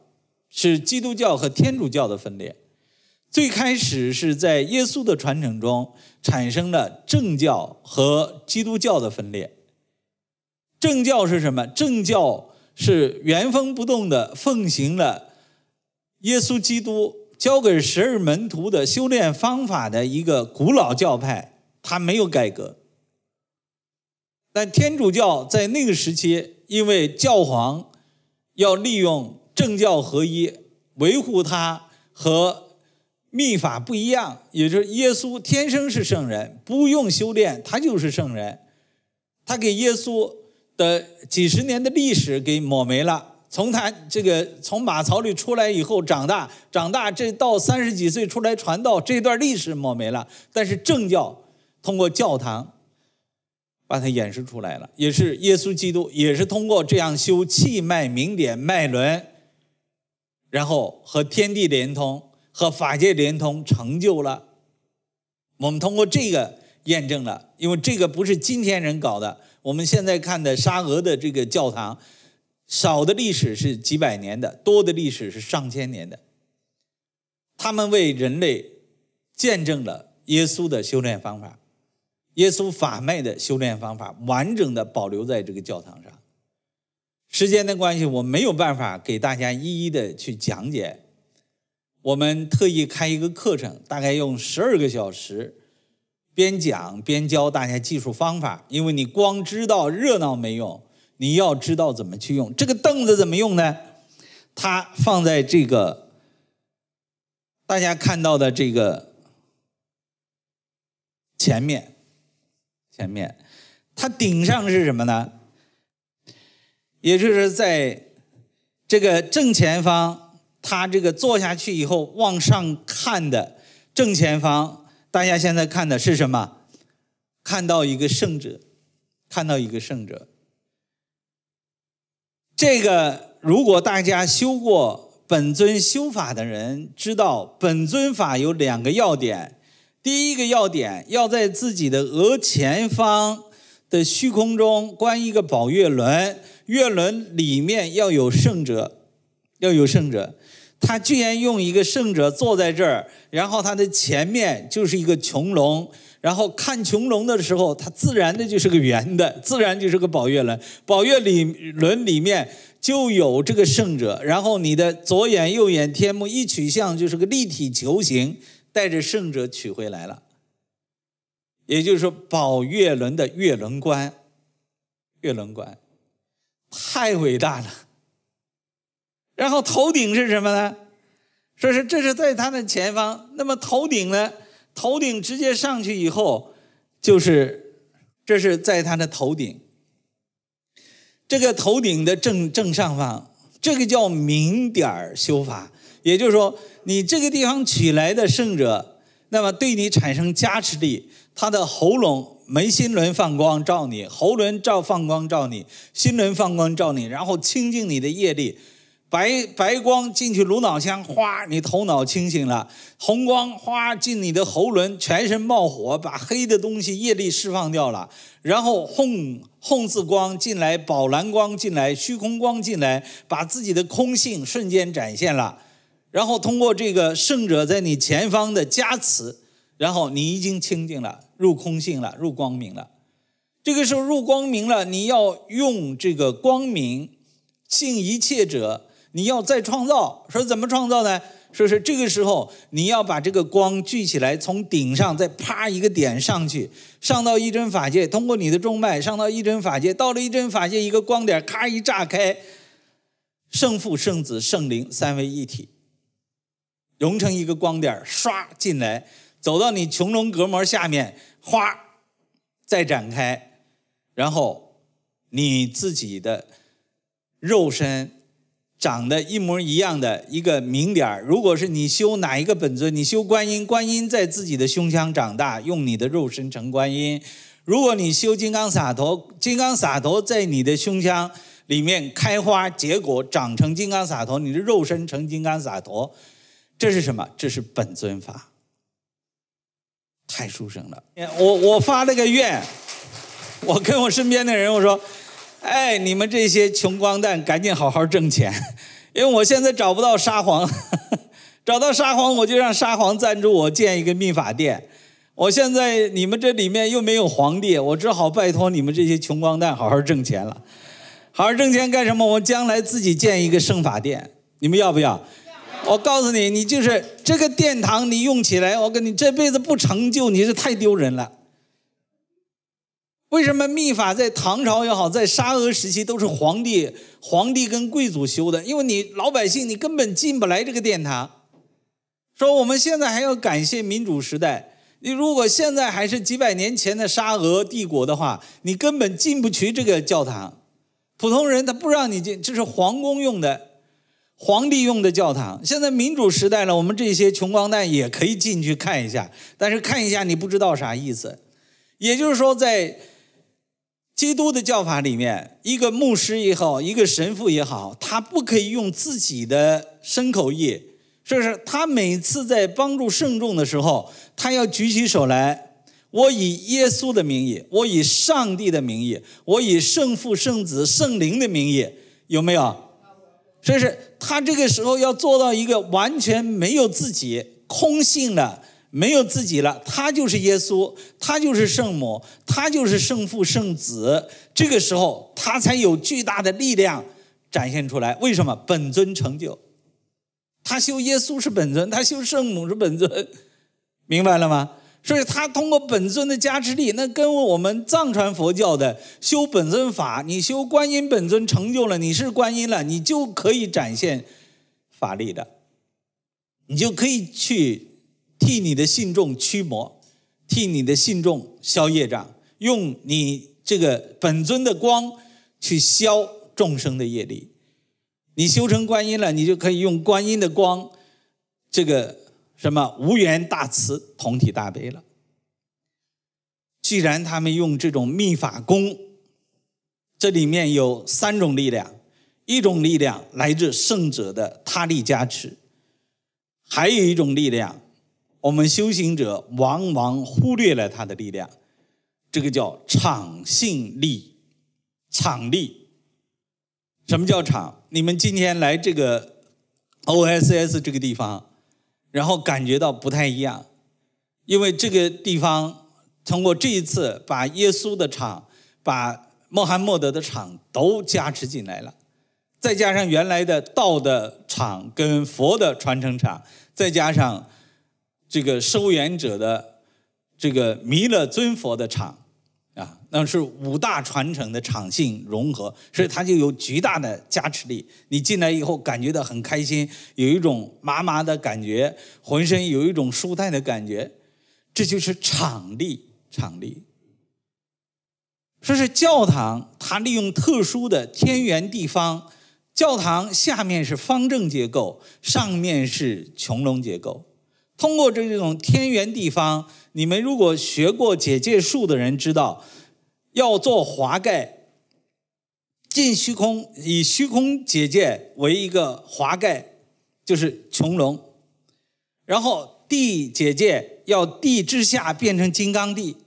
是基督教和天主教的分裂。最开始是在耶稣的传承中产生了正教和基督教的分裂。正教是什么？正教是原封不动地奉行了耶稣基督交给十二门徒的修炼方法的一个古老教派，它没有改革。但天主教在那个时期，因为教皇要利用政教合一维护他和秘法不一样，也就是耶稣天生是圣人，不用修炼，他就是圣人，他给耶稣。的几十年的历史给抹没了。从他这个从马槽里出来以后，长大长大，这到三十几岁出来传道，这段历史抹没了。但是正教通过教堂把它演示出来了，也是耶稣基督，也是通过这样修气脉明点脉轮，然后和天地连通，和法界连通，成就了。我们通过这个验证了，因为这个不是今天人搞的。我们现在看的沙俄的这个教堂，少的历史是几百年的，多的历史是上千年的。他们为人类见证了耶稣的修炼方法，耶稣法脉的修炼方法完整的保留在这个教堂上。时间的关系，我没有办法给大家一一的去讲解。我们特意开一个课程，大概用十二个小时。边讲边教大家技术方法，因为你光知道热闹没用，你要知道怎么去用这个凳子怎么用呢？它放在这个大家看到的这个前面，前面，它顶上是什么呢？也就是在这个正前方，它这个坐下去以后往上看的正前方。大家现在看的是什么？看到一个圣者，看到一个圣者。这个如果大家修过本尊修法的人知道，本尊法有两个要点。第一个要点要在自己的额前方的虚空中观一个宝月轮，月轮里面要有圣者，要有圣者。他居然用一个圣者坐在这儿，然后他的前面就是一个穹隆，然后看穹隆的时候，他自然的就是个圆的，自然就是个宝月轮。宝月里轮里面就有这个圣者，然后你的左眼、右眼、天目一取向，就是个立体球形，带着圣者取回来了。也就是说，宝月轮的月轮观，月轮观太伟大了。然后头顶是什么呢？说是这是在他的前方。那么头顶呢？头顶直接上去以后，就是这是在他的头顶。这个头顶的正正上方，这个叫明点儿修法。也就是说，你这个地方取来的圣者，那么对你产生加持力，他的喉咙、眉心轮放光照你，喉轮照放光照你，心轮放光照你，然后清净你的业力。白白光进去颅脑腔，哗，你头脑清醒了；红光哗进你的喉轮，全身冒火，把黑的东西业力释放掉了。然后，轰轰字光进来，宝蓝光进来，虚空光进来，把自己的空性瞬间展现了。然后，通过这个圣者在你前方的加持，然后你已经清净了，入空性了，入光明了。这个时候入光明了，你要用这个光明，敬一切者。你要再创造，说怎么创造呢？说是这个时候你要把这个光聚起来，从顶上再啪一个点上去，上到一真法界，通过你的中脉上到一真法界，到了一真法界，一个光点咔一炸开，圣父、圣子、圣灵三位一体，融成一个光点，唰进来，走到你穹窿隔膜下面，哗，再展开，然后你自己的肉身。长得一模一样的一个名点如果是你修哪一个本尊，你修观音，观音在自己的胸腔长大，用你的肉身成观音；如果你修金刚萨埵，金刚萨埵在你的胸腔里面开花结果，长成金刚萨埵，你的肉身成金刚萨埵。这是什么？这是本尊法，太殊胜了。我我发了个愿，我跟我身边的人我说。哎，你们这些穷光蛋，赶紧好好挣钱，因为我现在找不到沙皇，找到沙皇我就让沙皇赞助我建一个秘法殿。我现在你们这里面又没有皇帝，我只好拜托你们这些穷光蛋好好挣钱了。好好挣钱干什么？我将来自己建一个圣法殿，你们要不要？我告诉你，你就是这个殿堂，你用起来，我跟你这辈子不成就，你是太丢人了。为什么密法在唐朝也好，在沙俄时期都是皇帝、皇帝跟贵族修的？因为你老百姓你根本进不来这个殿堂。说我们现在还要感谢民主时代，你如果现在还是几百年前的沙俄帝国的话，你根本进不去这个教堂。普通人他不让你进，这是皇宫用的、皇帝用的教堂。现在民主时代了，我们这些穷光蛋也可以进去看一下，但是看一下你不知道啥意思。也就是说在。基督的教法里面，一个牧师也好，一个神父也好，他不可以用自己的身口意，是不是他每次在帮助圣众的时候，他要举起手来，我以耶稣的名义，我以上帝的名义，我以圣父、圣子、圣灵的名义，有没有？是不是他这个时候要做到一个完全没有自己、空性的。没有自己了，他就是耶稣，他就是圣母，他就是圣父圣子。这个时候，他才有巨大的力量展现出来。为什么？本尊成就。他修耶稣是本尊，他修圣母是本尊，明白了吗？所以，他通过本尊的加持力，那跟我们藏传佛教的修本尊法，你修观音本尊成就了，你是观音了，你就可以展现法力的，你就可以去。替你的信众驱魔，替你的信众消业障，用你这个本尊的光去消众生的业力。你修成观音了，你就可以用观音的光，这个什么无缘大慈，同体大悲了。既然他们用这种密法功，这里面有三种力量，一种力量来自圣者的他力加持，还有一种力量。我们修行者往往忽略了他的力量，这个叫场性力，场力。什么叫场？你们今天来这个 OSS 这个地方，然后感觉到不太一样，因为这个地方通过这一次把耶稣的场、把穆罕默德的场都加持进来了，再加上原来的道的场跟佛的传承场，再加上。这个收援者的这个弥勒尊佛的场啊，那是五大传承的场性融合，所以它就有巨大的加持力。你进来以后感觉到很开心，有一种麻麻的感觉，浑身有一种舒坦的感觉，这就是场力。场力。说是教堂，它利用特殊的天圆地方，教堂下面是方正结构，上面是穹隆结构。通过这种天圆地方，你们如果学过解界术的人知道，要做华盖，进虚空以虚空解界为一个华盖，就是穹隆，然后地解界要地之下变成金刚地，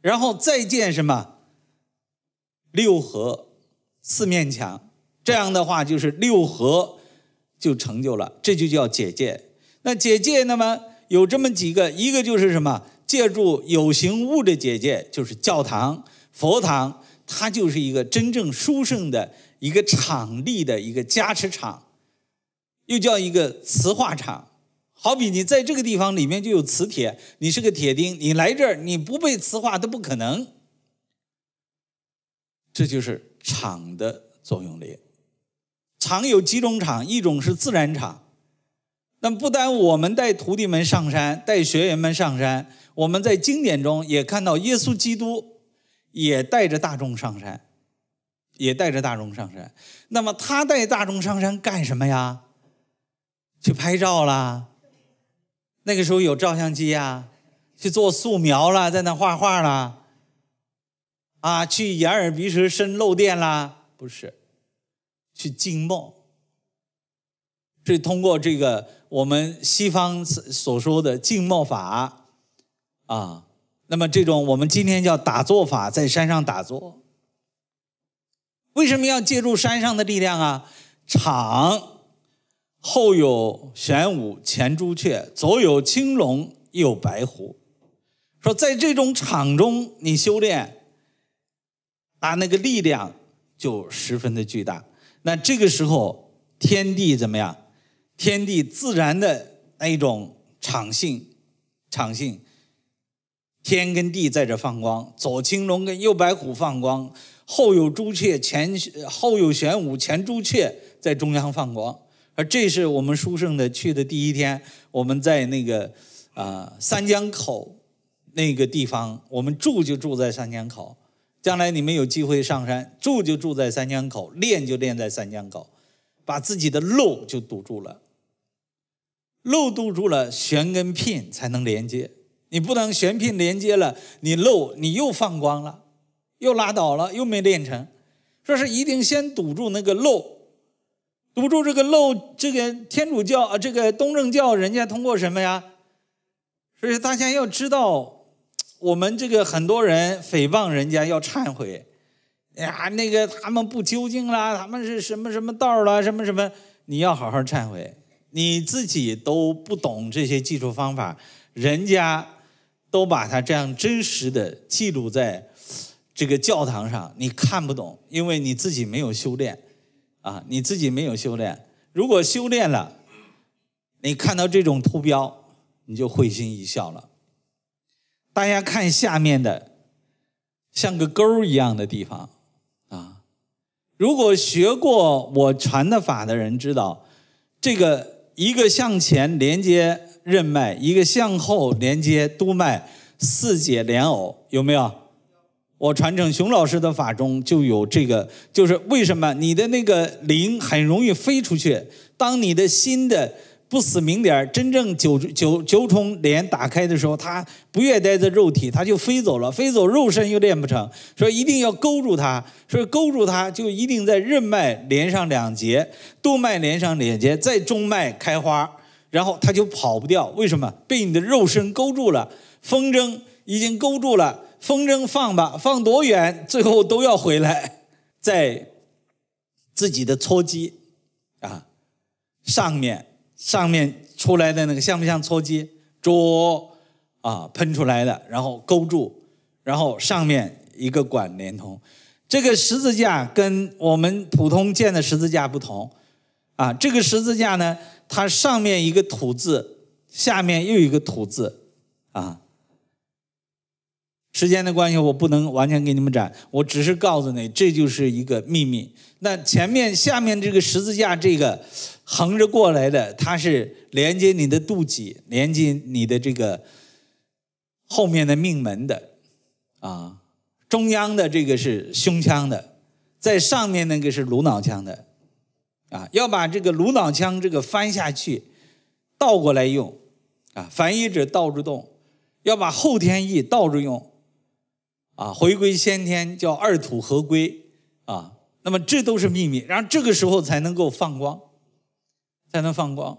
然后再建什么六合四面墙，这样的话就是六合就成就了，这就叫解界。那结界那么有这么几个，一个就是什么？借助有形物的结界，就是教堂、佛堂，它就是一个真正殊胜的一个场地的一个加持场，又叫一个磁化场。好比你在这个地方里面就有磁铁，你是个铁钉，你来这儿你不被磁化都不可能。这就是场的作用力。场有几种场？一种是自然场。那不单我们带徒弟们上山，带学员们上山，我们在经典中也看到耶稣基督也带着大众上山，也带着大众上山。那么他带大众上山干什么呀？去拍照啦？那个时候有照相机啊？去做素描啦，在那画画啦？啊，去眼耳鼻舌身漏电啦？不是，去静梦。是通过这个我们西方所说的静默法啊，那么这种我们今天叫打坐法，在山上打坐。为什么要借助山上的力量啊？场后有玄武，前朱雀，左有青龙，右白虎。说在这种场中你修炼，啊，那个力量就十分的巨大。那这个时候天地怎么样？天地自然的那一种场性，场性，天跟地在这放光，左青龙跟右白虎放光，后有朱雀，前后有玄武，前朱雀在中央放光。而这是我们书圣的去的第一天，我们在那个啊三江口那个地方，我们住就住在三江口。将来你们有机会上山，住就住在三江口，练就练在三江口，把自己的路就堵住了。漏堵住了，弦跟聘才能连接。你不能弦聘连接了，你漏，你又放光了，又拉倒了，又没练成。说是一定先堵住那个漏，堵住这个漏。这个天主教啊，这个东正教，人家通过什么呀？所以大家要知道，我们这个很多人诽谤人家要忏悔，呀，那个他们不究竟啦，他们是什么什么道啦，什么什么，你要好好忏悔。你自己都不懂这些技术方法，人家都把它这样真实的记录在这个教堂上，你看不懂，因为你自己没有修炼，啊，你自己没有修炼。如果修炼了，你看到这种图标，你就会心一笑了。大家看下面的，像个勾一样的地方，啊，如果学过我传的法的人知道，这个。一个向前连接任脉，一个向后连接督脉，四节莲藕有没有？我传承熊老师的法中就有这个，就是为什么你的那个灵很容易飞出去？当你的心的。不死明点儿，真正九九九重连打开的时候，他不愿待在肉体，他就飞走了。飞走，肉身又练不成，所以一定要勾住他。所以勾住他，就一定在任脉连上两节，督脉连上两节，在中脉开花，然后他就跑不掉。为什么？被你的肉身勾住了，风筝已经勾住了，风筝放吧，放多远，最后都要回来，在自己的撮箕啊上面。上面出来的那个像不像搓机？捉啊，喷出来的，然后勾住，然后上面一个管连通。这个十字架跟我们普通建的十字架不同啊。这个十字架呢，它上面一个土字，下面又一个土字啊。时间的关系，我不能完全给你们展，我只是告诉你，这就是一个秘密。那前面下面这个十字架，这个。横着过来的，它是连接你的肚脐，连接你的这个后面的命门的，啊，中央的这个是胸腔的，在上面那个是颅脑腔的，啊，要把这个颅脑腔这个翻下去，倒过来用，啊，反义者倒着动，要把后天意倒着用，啊，回归先天叫二土合归，啊，那么这都是秘密，然后这个时候才能够放光。才能放光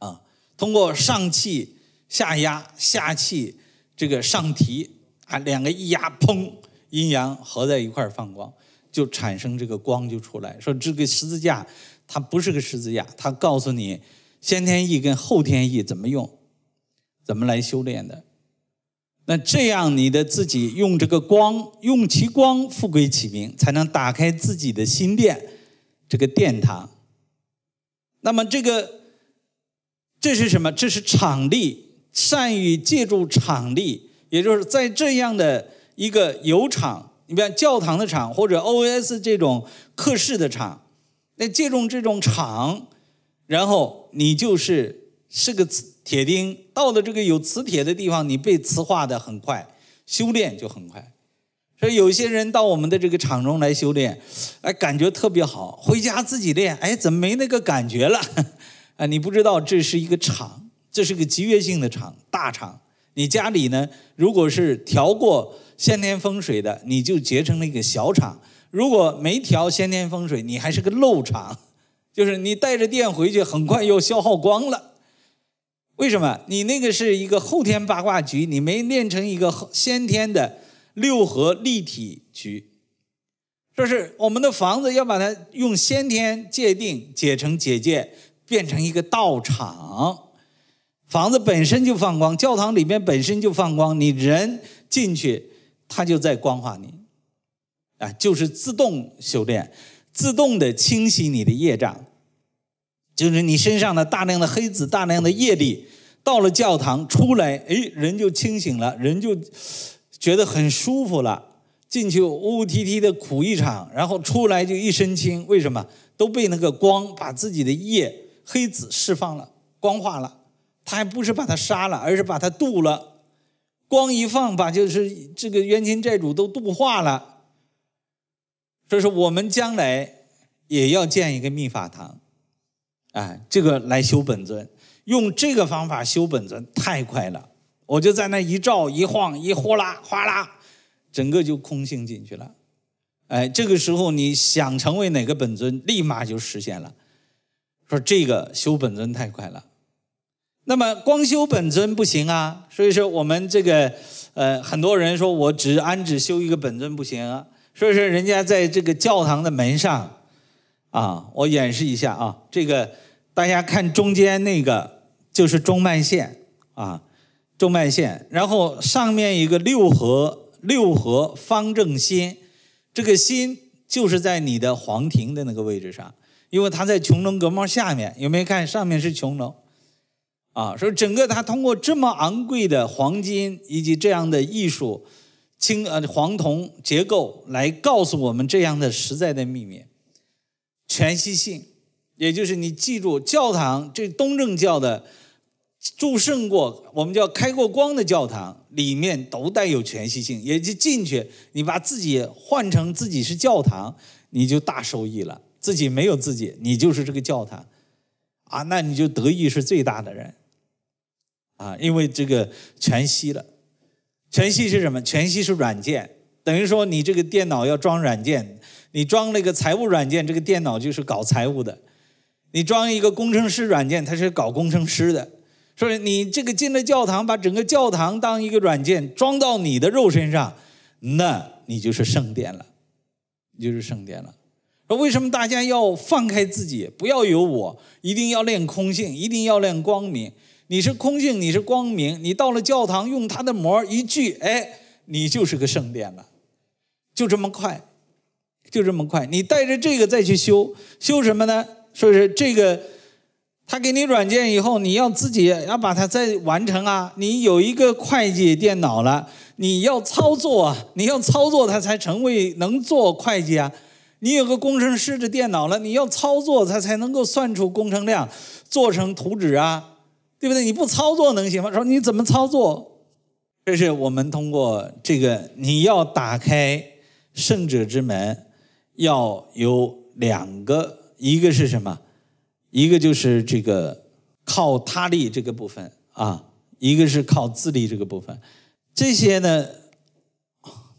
啊！通过上气下压下气，这个上提啊，两个一压，砰，阴阳合在一块放光，就产生这个光就出来。说这个十字架，它不是个十字架，它告诉你先天意跟后天意怎么用，怎么来修炼的。那这样你的自己用这个光，用其光富贵其名，才能打开自己的心殿这个殿堂。那么这个这是什么？这是场力，善于借助场力，也就是在这样的一个有场，你比方教堂的场或者 o s 这种课室的场，那借助这种场，然后你就是是个磁铁钉，到了这个有磁铁的地方，你被磁化的很快，修炼就很快。所以有些人到我们的这个场中来修炼，哎，感觉特别好。回家自己练，哎，怎么没那个感觉了？啊，你不知道这是一个场，这是个集约性的场，大场。你家里呢，如果是调过先天风水的，你就结成了一个小场；如果没调先天风水，你还是个漏场，就是你带着电回去，很快又消耗光了。为什么？你那个是一个后天八卦局，你没练成一个后先天的。六合立体局，这是我们的房子，要把它用先天界定解成解界，变成一个道场。房子本身就放光，教堂里面本身就放光，你人进去，它就在光化你，啊，就是自动修炼，自动的清洗你的业障，就是你身上的大量的黑子、大量的业力，到了教堂出来，哎，人就清醒了，人就。觉得很舒服了，进去呜呜啼啼的苦一场，然后出来就一身轻。为什么？都被那个光把自己的业黑子释放了，光化了。他还不是把他杀了，而是把他渡了。光一放，把就是这个冤亲债主都度化了。所以说，我们将来也要建一个密法堂，啊，这个来修本尊，用这个方法修本尊太快了。我就在那一照一晃一呼啦哗啦，整个就空性进去了，哎，这个时候你想成为哪个本尊，立马就实现了。说这个修本尊太快了，那么光修本尊不行啊，所以说我们这个呃，很多人说我只安只修一个本尊不行啊，所以说人家在这个教堂的门上啊，我演示一下啊，这个大家看中间那个就是中脉线啊。中脉线，然后上面一个六合六合方正心，这个心就是在你的黄庭的那个位置上，因为它在穹窿阁帽下面。有没有看上面是穹窿？啊，所以整个它通过这么昂贵的黄金以及这样的艺术，青呃黄铜结构来告诉我们这样的实在的秘密，全息性，也就是你记住教堂这东正教的。祝圣过，我们叫开过光的教堂，里面都带有全息性，也就进去，你把自己换成自己是教堂，你就大受益了。自己没有自己，你就是这个教堂啊，那你就得意是最大的人啊，因为这个全息了。全息是什么？全息是软件，等于说你这个电脑要装软件，你装了一个财务软件，这个电脑就是搞财务的；你装一个工程师软件，它是搞工程师的。说你这个进了教堂，把整个教堂当一个软件装到你的肉身上，那你就是圣殿了，你就是圣殿了。说为什么大家要放开自己，不要有我，一定要练空性，一定要练光明。你是空性，你是光明。你到了教堂，用它的膜一聚，哎，你就是个圣殿了，就这么快，就这么快。你带着这个再去修修什么呢？说是这个。他给你软件以后，你要自己要把它再完成啊！你有一个会计电脑了，你要操作，啊，你要操作它才成为能做会计啊！你有个工程师的电脑了，你要操作它才能够算出工程量，做成图纸啊，对不对？你不操作能行吗？说你怎么操作？这是我们通过这个，你要打开圣者之门，要有两个，一个是什么？一个就是这个靠他力这个部分啊，一个是靠自力这个部分，这些呢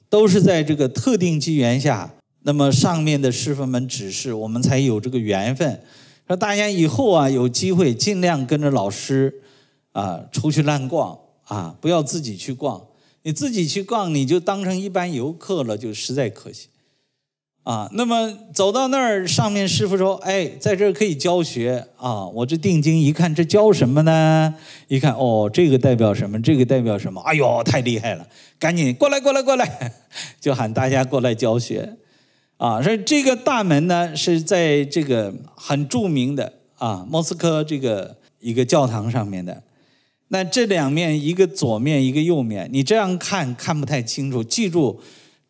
都是在这个特定机缘下，那么上面的师傅们指示，我们才有这个缘分。说大家以后啊有机会，尽量跟着老师啊出去乱逛啊，不要自己去逛。你自己去逛，你就当成一般游客了，就实在可惜。啊，那么走到那儿，上面师傅说：“哎，在这儿可以教学啊！”我这定睛一看，这教什么呢？一看哦，这个代表什么？这个代表什么？哎呦，太厉害了！赶紧过来，过来，过来，就喊大家过来教学。啊，说这个大门呢是在这个很著名的啊莫斯科这个一个教堂上面的。那这两面，一个左面，一个右面，你这样看看不太清楚。记住，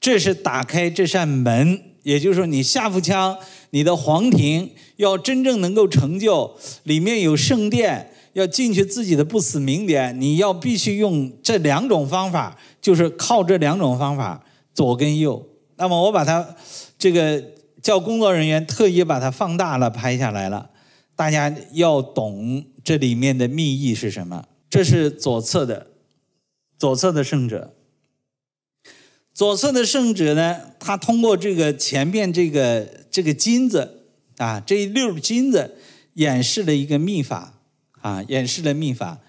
这是打开这扇门。也就是说，你下腹腔，你的黄庭要真正能够成就，里面有圣殿，要进去自己的不死明点，你要必须用这两种方法，就是靠这两种方法，左跟右。那么我把它这个叫工作人员特意把它放大了拍下来了，大家要懂这里面的秘意是什么。这是左侧的，左侧的圣者。左侧的圣旨呢？它通过这个前面这个这个金子啊，这一溜金子演示了一个秘法啊，演示了秘法。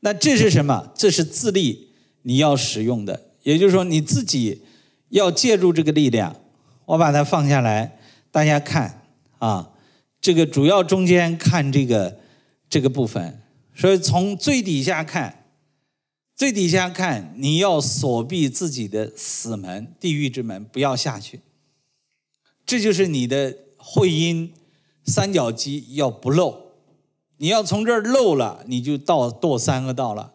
那这是什么？这是自立，你要使用的，也就是说你自己要借助这个力量。我把它放下来，大家看啊，这个主要中间看这个这个部分，所以从最底下看。最底下看，你要锁闭自己的死门，地狱之门，不要下去。这就是你的会阴三角肌要不漏，你要从这儿漏了，你就到堕三个道了。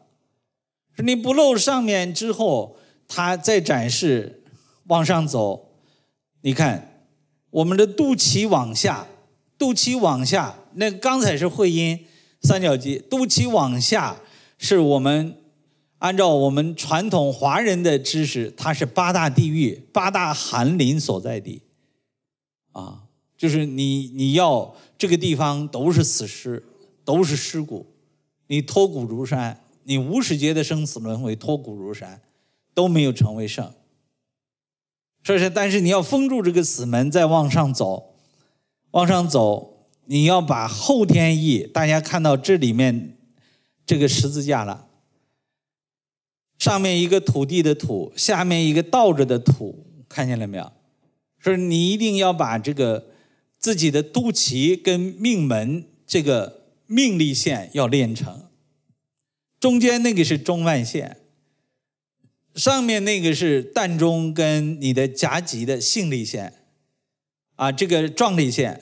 你不漏上面之后，它再展示往上走。你看，我们的肚脐往下，肚脐往下，那刚才是会阴三角肌，肚脐往下是我们。按照我们传统华人的知识，它是八大地狱、八大寒林所在地，啊，就是你你要这个地方都是死尸，都是尸骨，你脱骨如山，你无始劫的生死轮回脱骨如山，都没有成为圣，所以说，但是你要封住这个死门，再往上走，往上走，你要把后天意，大家看到这里面这个十字架了。上面一个土地的土，下面一个倒着的土，看见了没有？说你一定要把这个自己的肚脐跟命门这个命力线要练成。中间那个是中脉线，上面那个是膻中跟你的夹脊的性力线，啊，这个壮力线，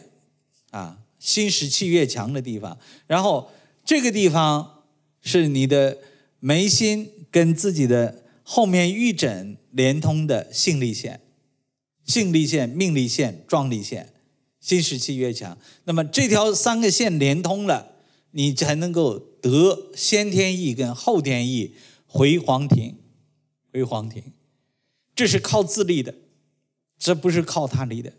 啊，心室气越强的地方。然后这个地方是你的眉心。跟自己的后面玉枕连通的性力线、性力线、命力线、壮力线，新时期越强。那么这条三个线连通了，你才能够得先天意跟后天意回皇庭，回皇庭。这是靠自立的，这不是靠他立的。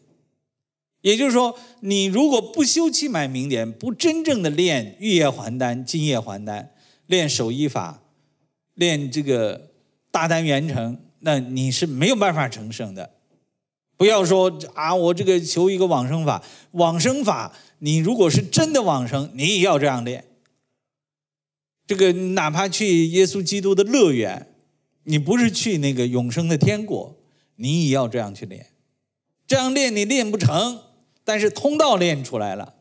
也就是说，你如果不修气脉明点，不真正的练玉液还丹、金液还丹，练守一法。练这个大单元成，那你是没有办法成圣的。不要说啊，我这个求一个往生法，往生法你如果是真的往生，你也要这样练。这个哪怕去耶稣基督的乐园，你不是去那个永生的天国，你也要这样去练。这样练你练不成，但是通道练出来了，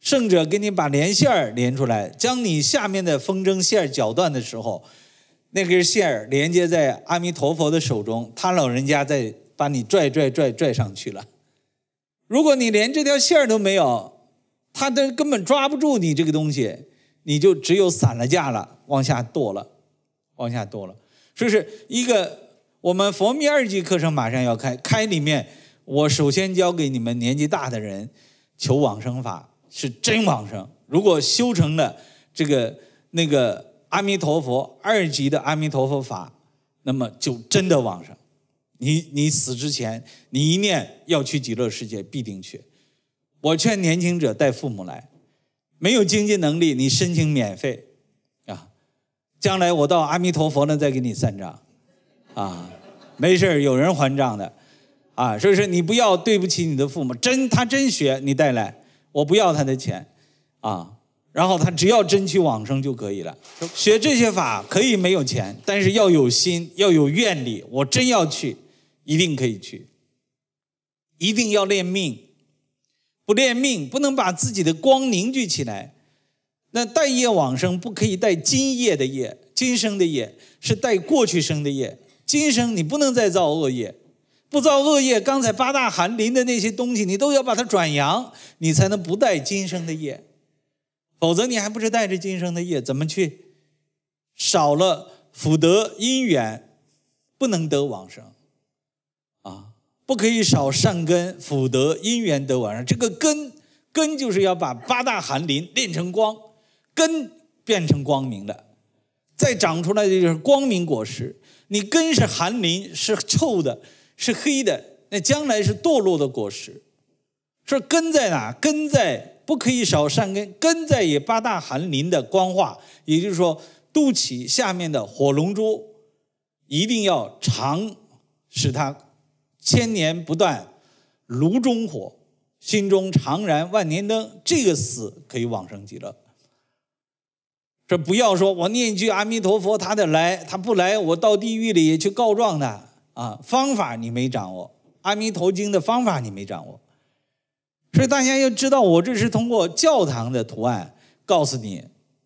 圣者给你把连线连出来，将你下面的风筝线绞断的时候。那根线儿连接在阿弥陀佛的手中，他老人家在把你拽拽拽拽上去了。如果你连这条线儿都没有，他都根本抓不住你这个东西，你就只有散了架了，往下堕了，往下堕了。所以是一个我们佛密二级课程马上要开，开里面我首先教给你们年纪大的人求往生法是真往生。如果修成了这个那个。阿弥陀佛，二级的阿弥陀佛法，那么就真的往生。你你死之前，你一念要去极乐世界，必定去。我劝年轻者带父母来，没有经济能力，你申请免费，啊，将来我到阿弥陀佛那再给你算账，啊，没事有人还账的，啊，所以说你不要对不起你的父母，真他真学，你带来，我不要他的钱，啊。然后他只要真去往生就可以了。学这些法可以没有钱，但是要有心，要有愿力。我真要去，一定可以去。一定要练命，不练命不能把自己的光凝聚起来。那带业往生不可以带今夜的业，今生的业是带过去生的业。今生你不能再造恶业，不造恶业，刚才八大寒林的那些东西你都要把它转阳，你才能不带今生的业。否则，你还不是带着今生的业，怎么去少了福德因缘，不能得往生啊？不可以少善根、福德、因缘得往生。这个根，根就是要把八大寒林炼成光，根变成光明的，再长出来的就是光明果实。你根是寒林，是臭的，是黑的，那将来是堕落的果实。说根在哪？根在。不可以少善根，根在于八大寒林的光化，也就是说，肚脐下面的火龙珠一定要长，使它千年不断，炉中火，心中常燃万年灯，这个死可以往生极乐。这不要说我念一句阿弥陀佛，他得来，他不来，我到地狱里去告状的啊！方法你没掌握，阿弥陀经的方法你没掌握。所以大家要知道，我这是通过教堂的图案告诉你，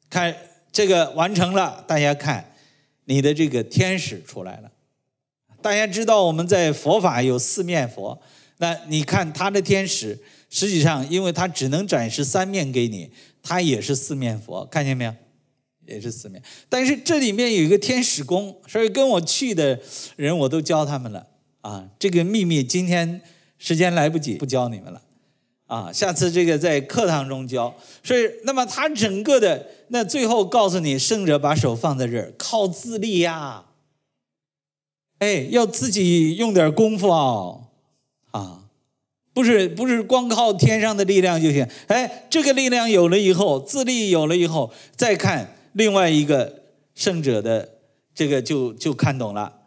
看这个完成了，大家看你的这个天使出来了。大家知道我们在佛法有四面佛，那你看他的天使，实际上因为他只能展示三面给你，他也是四面佛，看见没有？也是四面。但是这里面有一个天使宫，所以跟我去的人我都教他们了啊。这个秘密今天时间来不及，不教你们了。啊，下次这个在课堂中教，所以那么他整个的那最后告诉你，胜者把手放在这儿，靠自立呀，哎，要自己用点功夫哦，啊，不是不是光靠天上的力量就行，哎，这个力量有了以后，自立有了以后，再看另外一个胜者的这个就就看懂了，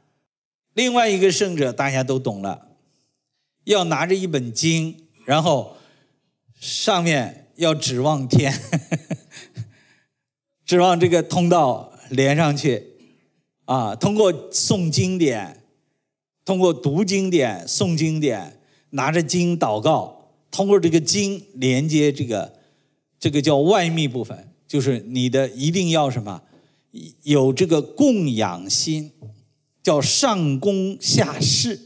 另外一个胜者大家都懂了，要拿着一本经，然后。上面要指望天，指望这个通道连上去，啊，通过诵经典，通过读经典、诵经典，拿着经祷告，通过这个经连接这个这个叫外密部分，就是你的一定要什么，有这个供养心，叫上供下施。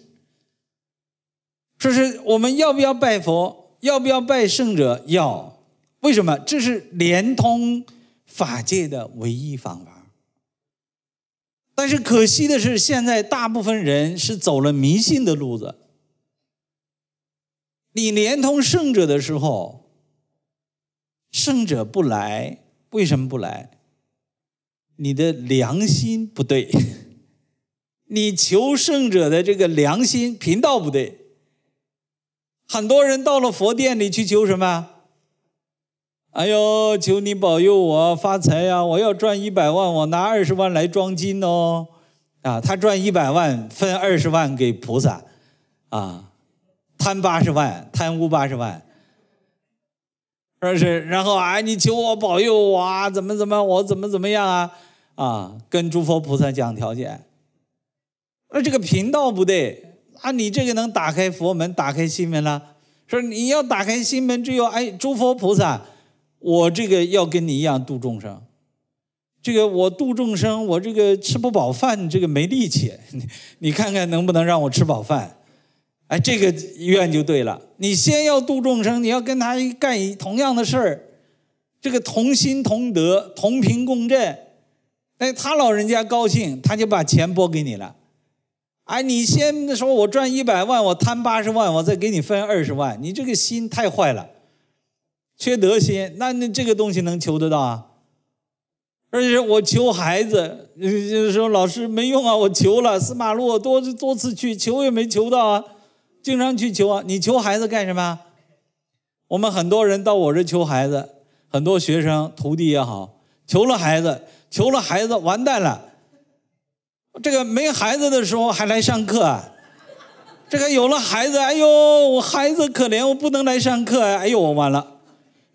说是我们要不要拜佛？要不要拜圣者？要，为什么？这是连通法界的唯一方法。但是可惜的是，现在大部分人是走了迷信的路子。你连通圣者的时候，圣者不来，为什么不来？你的良心不对，你求圣者的这个良心频道不对。很多人到了佛殿里去求什么？哎呦，求你保佑我发财呀！我要赚一百万，我拿二十万来装金哦，啊，他赚一百万，分二十万给菩萨，啊，贪八十万，贪污八十万，说是？然后哎，你求我保佑我啊，怎么怎么，我怎么怎么样啊？啊，跟诸佛菩萨讲条件，那这个频道不对。啊，你这个能打开佛门，打开心门了。说你要打开心门，只有哎，诸佛菩萨，我这个要跟你一样度众生。这个我度众生，我这个吃不饱饭，这个没力气。你 你看看能不能让我吃饱饭？哎，这个愿就对了。你先要度众生，你要跟他干同样的事儿，这个同心同德，同频共振。哎，他老人家高兴，他就把钱拨给你了。哎，你先说，我赚一百万，我贪八十万，我再给你分二十万，你这个心太坏了，缺德心。那那这个东西能求得到啊？而且我求孩子，就是说老师没用啊，我求了司马路多多次去求也没求到啊，经常去求啊。你求孩子干什么？我们很多人到我这求孩子，很多学生、徒弟也好，求了孩子，求了孩子完蛋了。这个没孩子的时候还来上课，这个有了孩子，哎呦，我孩子可怜，我不能来上课哎呦，我完了。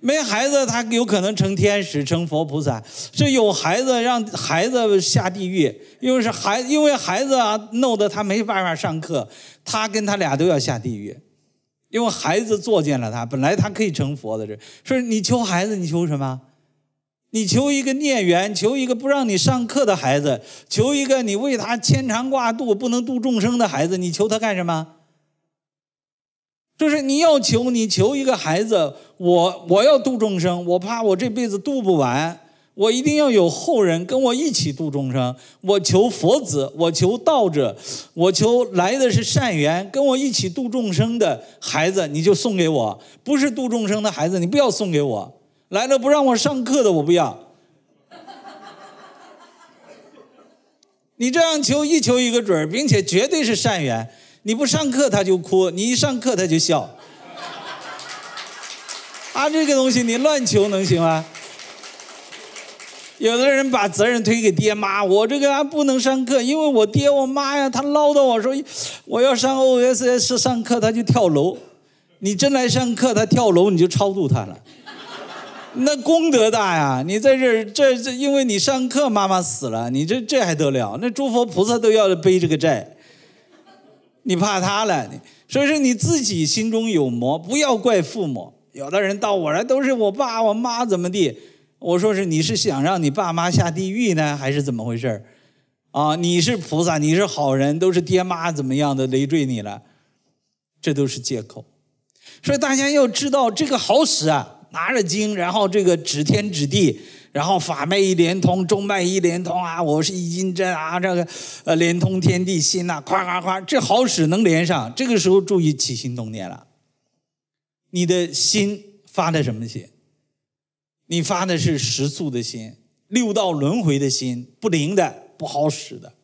没孩子他有可能成天使、成佛菩萨，这有孩子让孩子下地狱，又是孩因为孩子啊，弄得他没办法上课，他跟他俩都要下地狱，因为孩子作践了他，本来他可以成佛的，这说你求孩子，你求什么？你求一个孽缘，求一个不让你上课的孩子，求一个你为他牵肠挂肚、不能度众生的孩子，你求他干什么？就是你要求，你求一个孩子，我我要度众生，我怕我这辈子度不完，我一定要有后人跟我一起度众生。我求佛子，我求道者，我求来的是善缘，跟我一起度众生的孩子，你就送给我；不是度众生的孩子，你不要送给我。来了不让我上课的，我不要。你这样求一求一个准儿，并且绝对是善缘。你不上课他就哭，你一上课他就笑。啊，这个东西你乱求能行吗？有的人把责任推给爹妈，我这个啊不能上课，因为我爹我妈呀，他唠叨我说，我要上 OSS 上课他就跳楼。你真来上课他跳楼，你就超度他了。那功德大呀！你在这儿，这这，因为你上课妈妈死了，你这这还得了？那诸佛菩萨都要背这个债，你怕他了？所以说你自己心中有魔，不要怪父母。有的人到我来都是我爸我妈怎么地？我说是你是想让你爸妈下地狱呢，还是怎么回事？啊，你是菩萨，你是好人，都是爹妈怎么样的累赘你了？这都是借口。所以大家要知道这个好使啊。拿着经，然后这个指天指地，然后法脉一连通，中脉一连通啊，我是一阴真啊，这个呃连通天地心呐，咵咵咵，这好使能连上。这个时候注意起心动念了，你的心发的什么心？你发的是食宿的心，六道轮回的心，不灵的，不好使的。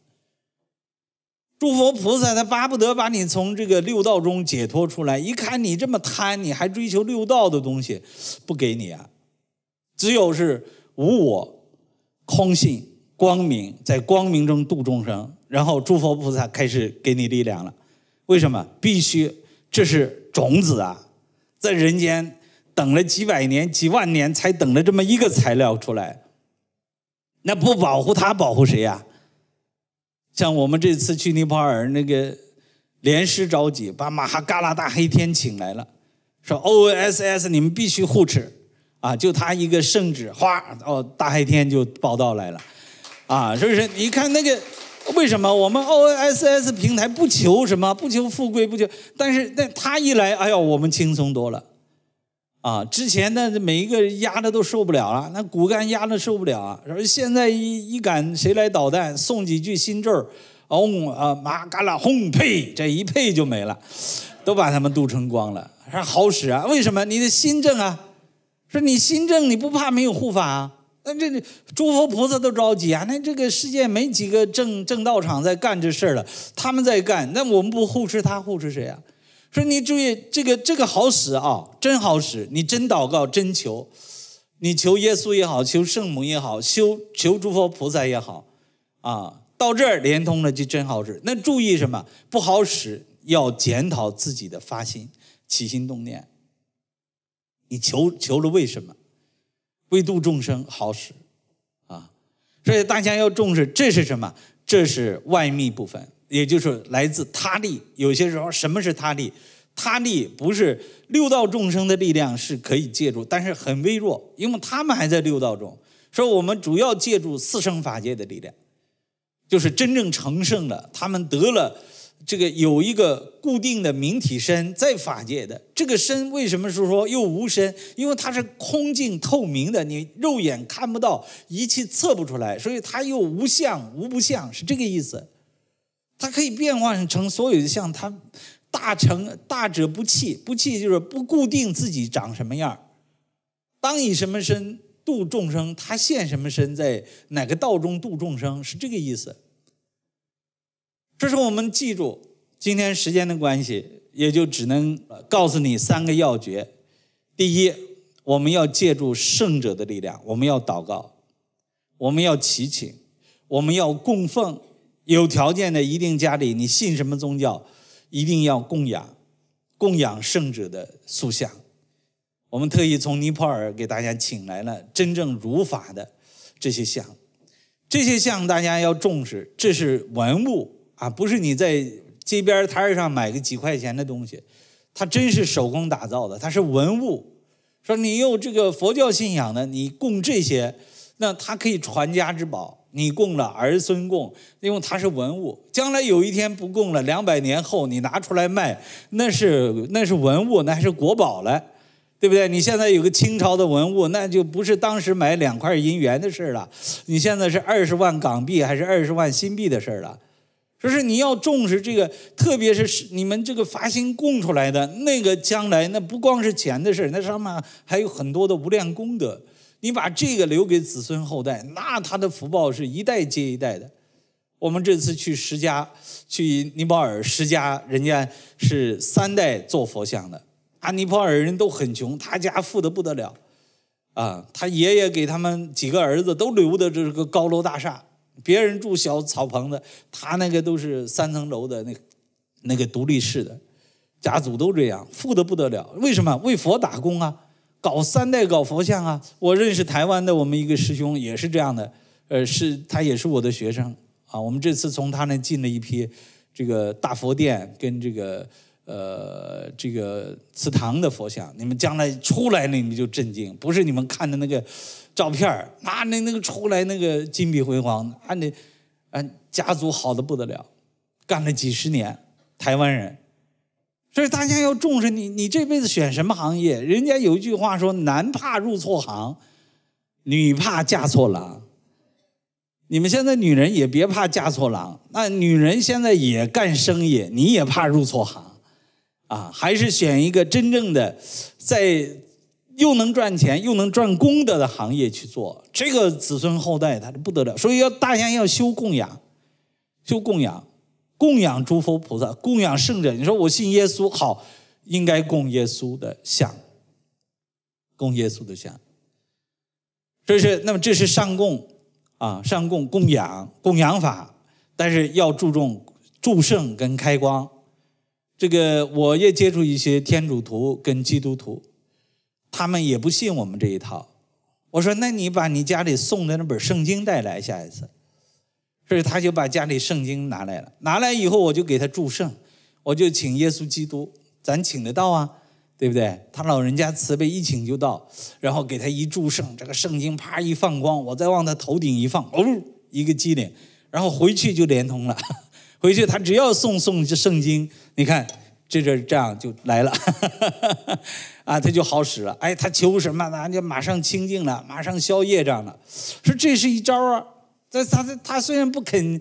诸佛菩萨他巴不得把你从这个六道中解脱出来，一看你这么贪，你还追求六道的东西，不给你啊！只有是无我、空性、光明，在光明中度众生，然后诸佛菩萨开始给你力量了。为什么？必须，这是种子啊，在人间等了几百年、几万年，才等了这么一个材料出来，那不保护他，保护谁呀？像我们这次去尼泊尔，那个连师着急，把马哈嘎拉大黑天请来了，说 O N S S 你们必须护持，啊，就他一个圣旨，哗，哦，大黑天就报道来了，啊，是不是？你看那个，为什么我们 O N S S 平台不求什么，不求富贵，不求，但是那他一来，哎呦，我们轻松多了。啊，之前那每一个压的都受不了了，那骨干压的受不了啊。说现在一一敢谁来捣蛋，送几句新咒，哦、啊马嘎啦，轰呸，这一配就没了，都把他们渡成光了。说好使啊，为什么？你的新正啊，说你新正，你不怕没有护法啊？那这诸佛菩萨都着急啊，那这个世界没几个正正道场在干这事儿了，他们在干，那我们不护持他护持谁啊？说你注意这个这个好使啊，真好使！你真祷告真求，你求耶稣也好，求圣母也好，修求诸佛菩萨也好，啊，到这儿连通了就真好使。那注意什么？不好使要检讨自己的发心、起心动念。你求求了为什么？为度众生好使，啊！所以大家要重视，这是什么？这是外密部分。也就是来自他力，有些时候什么是他力？他力不是六道众生的力量是可以借助，但是很微弱，因为他们还在六道中。说我们主要借助四生法界的力量，就是真正成圣了，他们得了这个有一个固定的明体身在法界的这个身，为什么是说又无身？因为它是空净透明的，你肉眼看不到，仪器测不出来，所以它又无相无不相，是这个意思。它可以变换成所有的像，它大成大者不弃，不弃就是不固定自己长什么样当以什么身度众生，他现什么身在哪个道中度众生，是这个意思。这是我们记住。今天时间的关系，也就只能告诉你三个要诀。第一，我们要借助圣者的力量，我们要祷告，我们要祈请，我们要供奉。有条件的，一定家里你信什么宗教，一定要供养供养圣者的塑像。我们特意从尼泊尔给大家请来了真正如法的这些像，这些像大家要重视，这是文物啊，不是你在街边摊上买个几块钱的东西，它真是手工打造的，它是文物。说你用这个佛教信仰呢，你供这些，那它可以传家之宝。你供了儿孙供，因为它是文物，将来有一天不供了，两百年后你拿出来卖，那是那是文物，那还是国宝了，对不对？你现在有个清朝的文物，那就不是当时买两块银元的事了，你现在是二十万港币还是二十万新币的事了？就是你要重视这个，特别是你们这个发心供出来的那个将来，那不光是钱的事，那上面还有很多的无量功德。你把这个留给子孙后代，那他的福报是一代接一代的。我们这次去石迦，去尼泊尔石迦，人家是三代做佛像的。啊，尼泊尔人都很穷，他家富的不得了，啊，他爷爷给他们几个儿子都留的这个高楼大厦，别人住小草棚子，他那个都是三层楼的那那个独立式的，家族都这样，富的不得了。为什么为佛打工啊？搞三代搞佛像啊！我认识台湾的，我们一个师兄也是这样的，呃，是他也是我的学生啊。我们这次从他那进了一批这个大佛殿跟这个呃这个祠堂的佛像，你们将来出来你们就震惊，不是你们看的那个照片那啊，那那个出来那个金碧辉煌啊，那啊家族好的不得了，干了几十年，台湾人。所以大家要重视你，你这辈子选什么行业？人家有一句话说：“男怕入错行，女怕嫁错郎。”你们现在女人也别怕嫁错郎，那女人现在也干生意，你也怕入错行，啊，还是选一个真正的，在又能赚钱又能赚功德的行业去做，这个子孙后代他就不得了。所以要大家要修供养，修供养。供养诸佛菩萨，供养圣人。你说我信耶稣好，应该供耶稣的像，供耶稣的像。这是那么，这是上供啊，上供供养供养法，但是要注重祝圣跟开光。这个我也接触一些天主徒跟基督徒，他们也不信我们这一套。我说，那你把你家里送的那本圣经带来，下一次。所以他就把家里圣经拿来了，拿来以后我就给他祝圣，我就请耶稣基督，咱请得到啊，对不对？他老人家慈悲，一请就到，然后给他一祝圣，这个圣经啪一放光，我再往他头顶一放，哦，一个机灵，然后回去就连通了，回去他只要诵诵这圣经，你看这阵这样就来了，啊，他就好使了，哎，他求什么，那就马上清净了，马上消业障了，说这是一招啊。但他他虽然不肯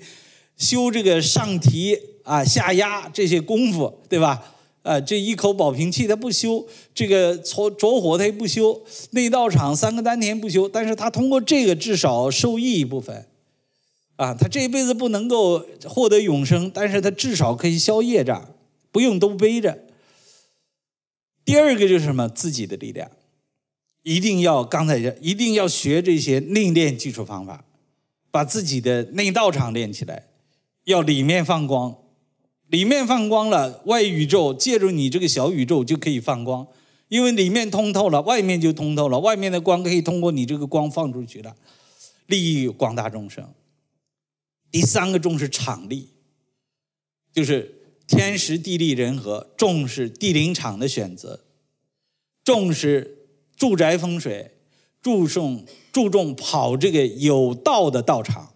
修这个上提啊下压这些功夫，对吧？啊，这一口保平气他不修，这个从着火他也不修，内道场三个丹田不修，但是他通过这个至少受益一部分，啊，他这一辈子不能够获得永生，但是他至少可以消业障，不用都背着。第二个就是什么自己的力量，一定要刚才一定要学这些内练技术方法。把自己的内道场练起来，要里面放光，里面放光了，外宇宙借助你这个小宇宙就可以放光，因为里面通透了，外面就通透了，外面的光可以通过你这个光放出去了，利益广大众生。第三个重视场力，就是天时地利人和，重视地灵场的选择，重视住宅风水，注重。注重跑这个有道的道场，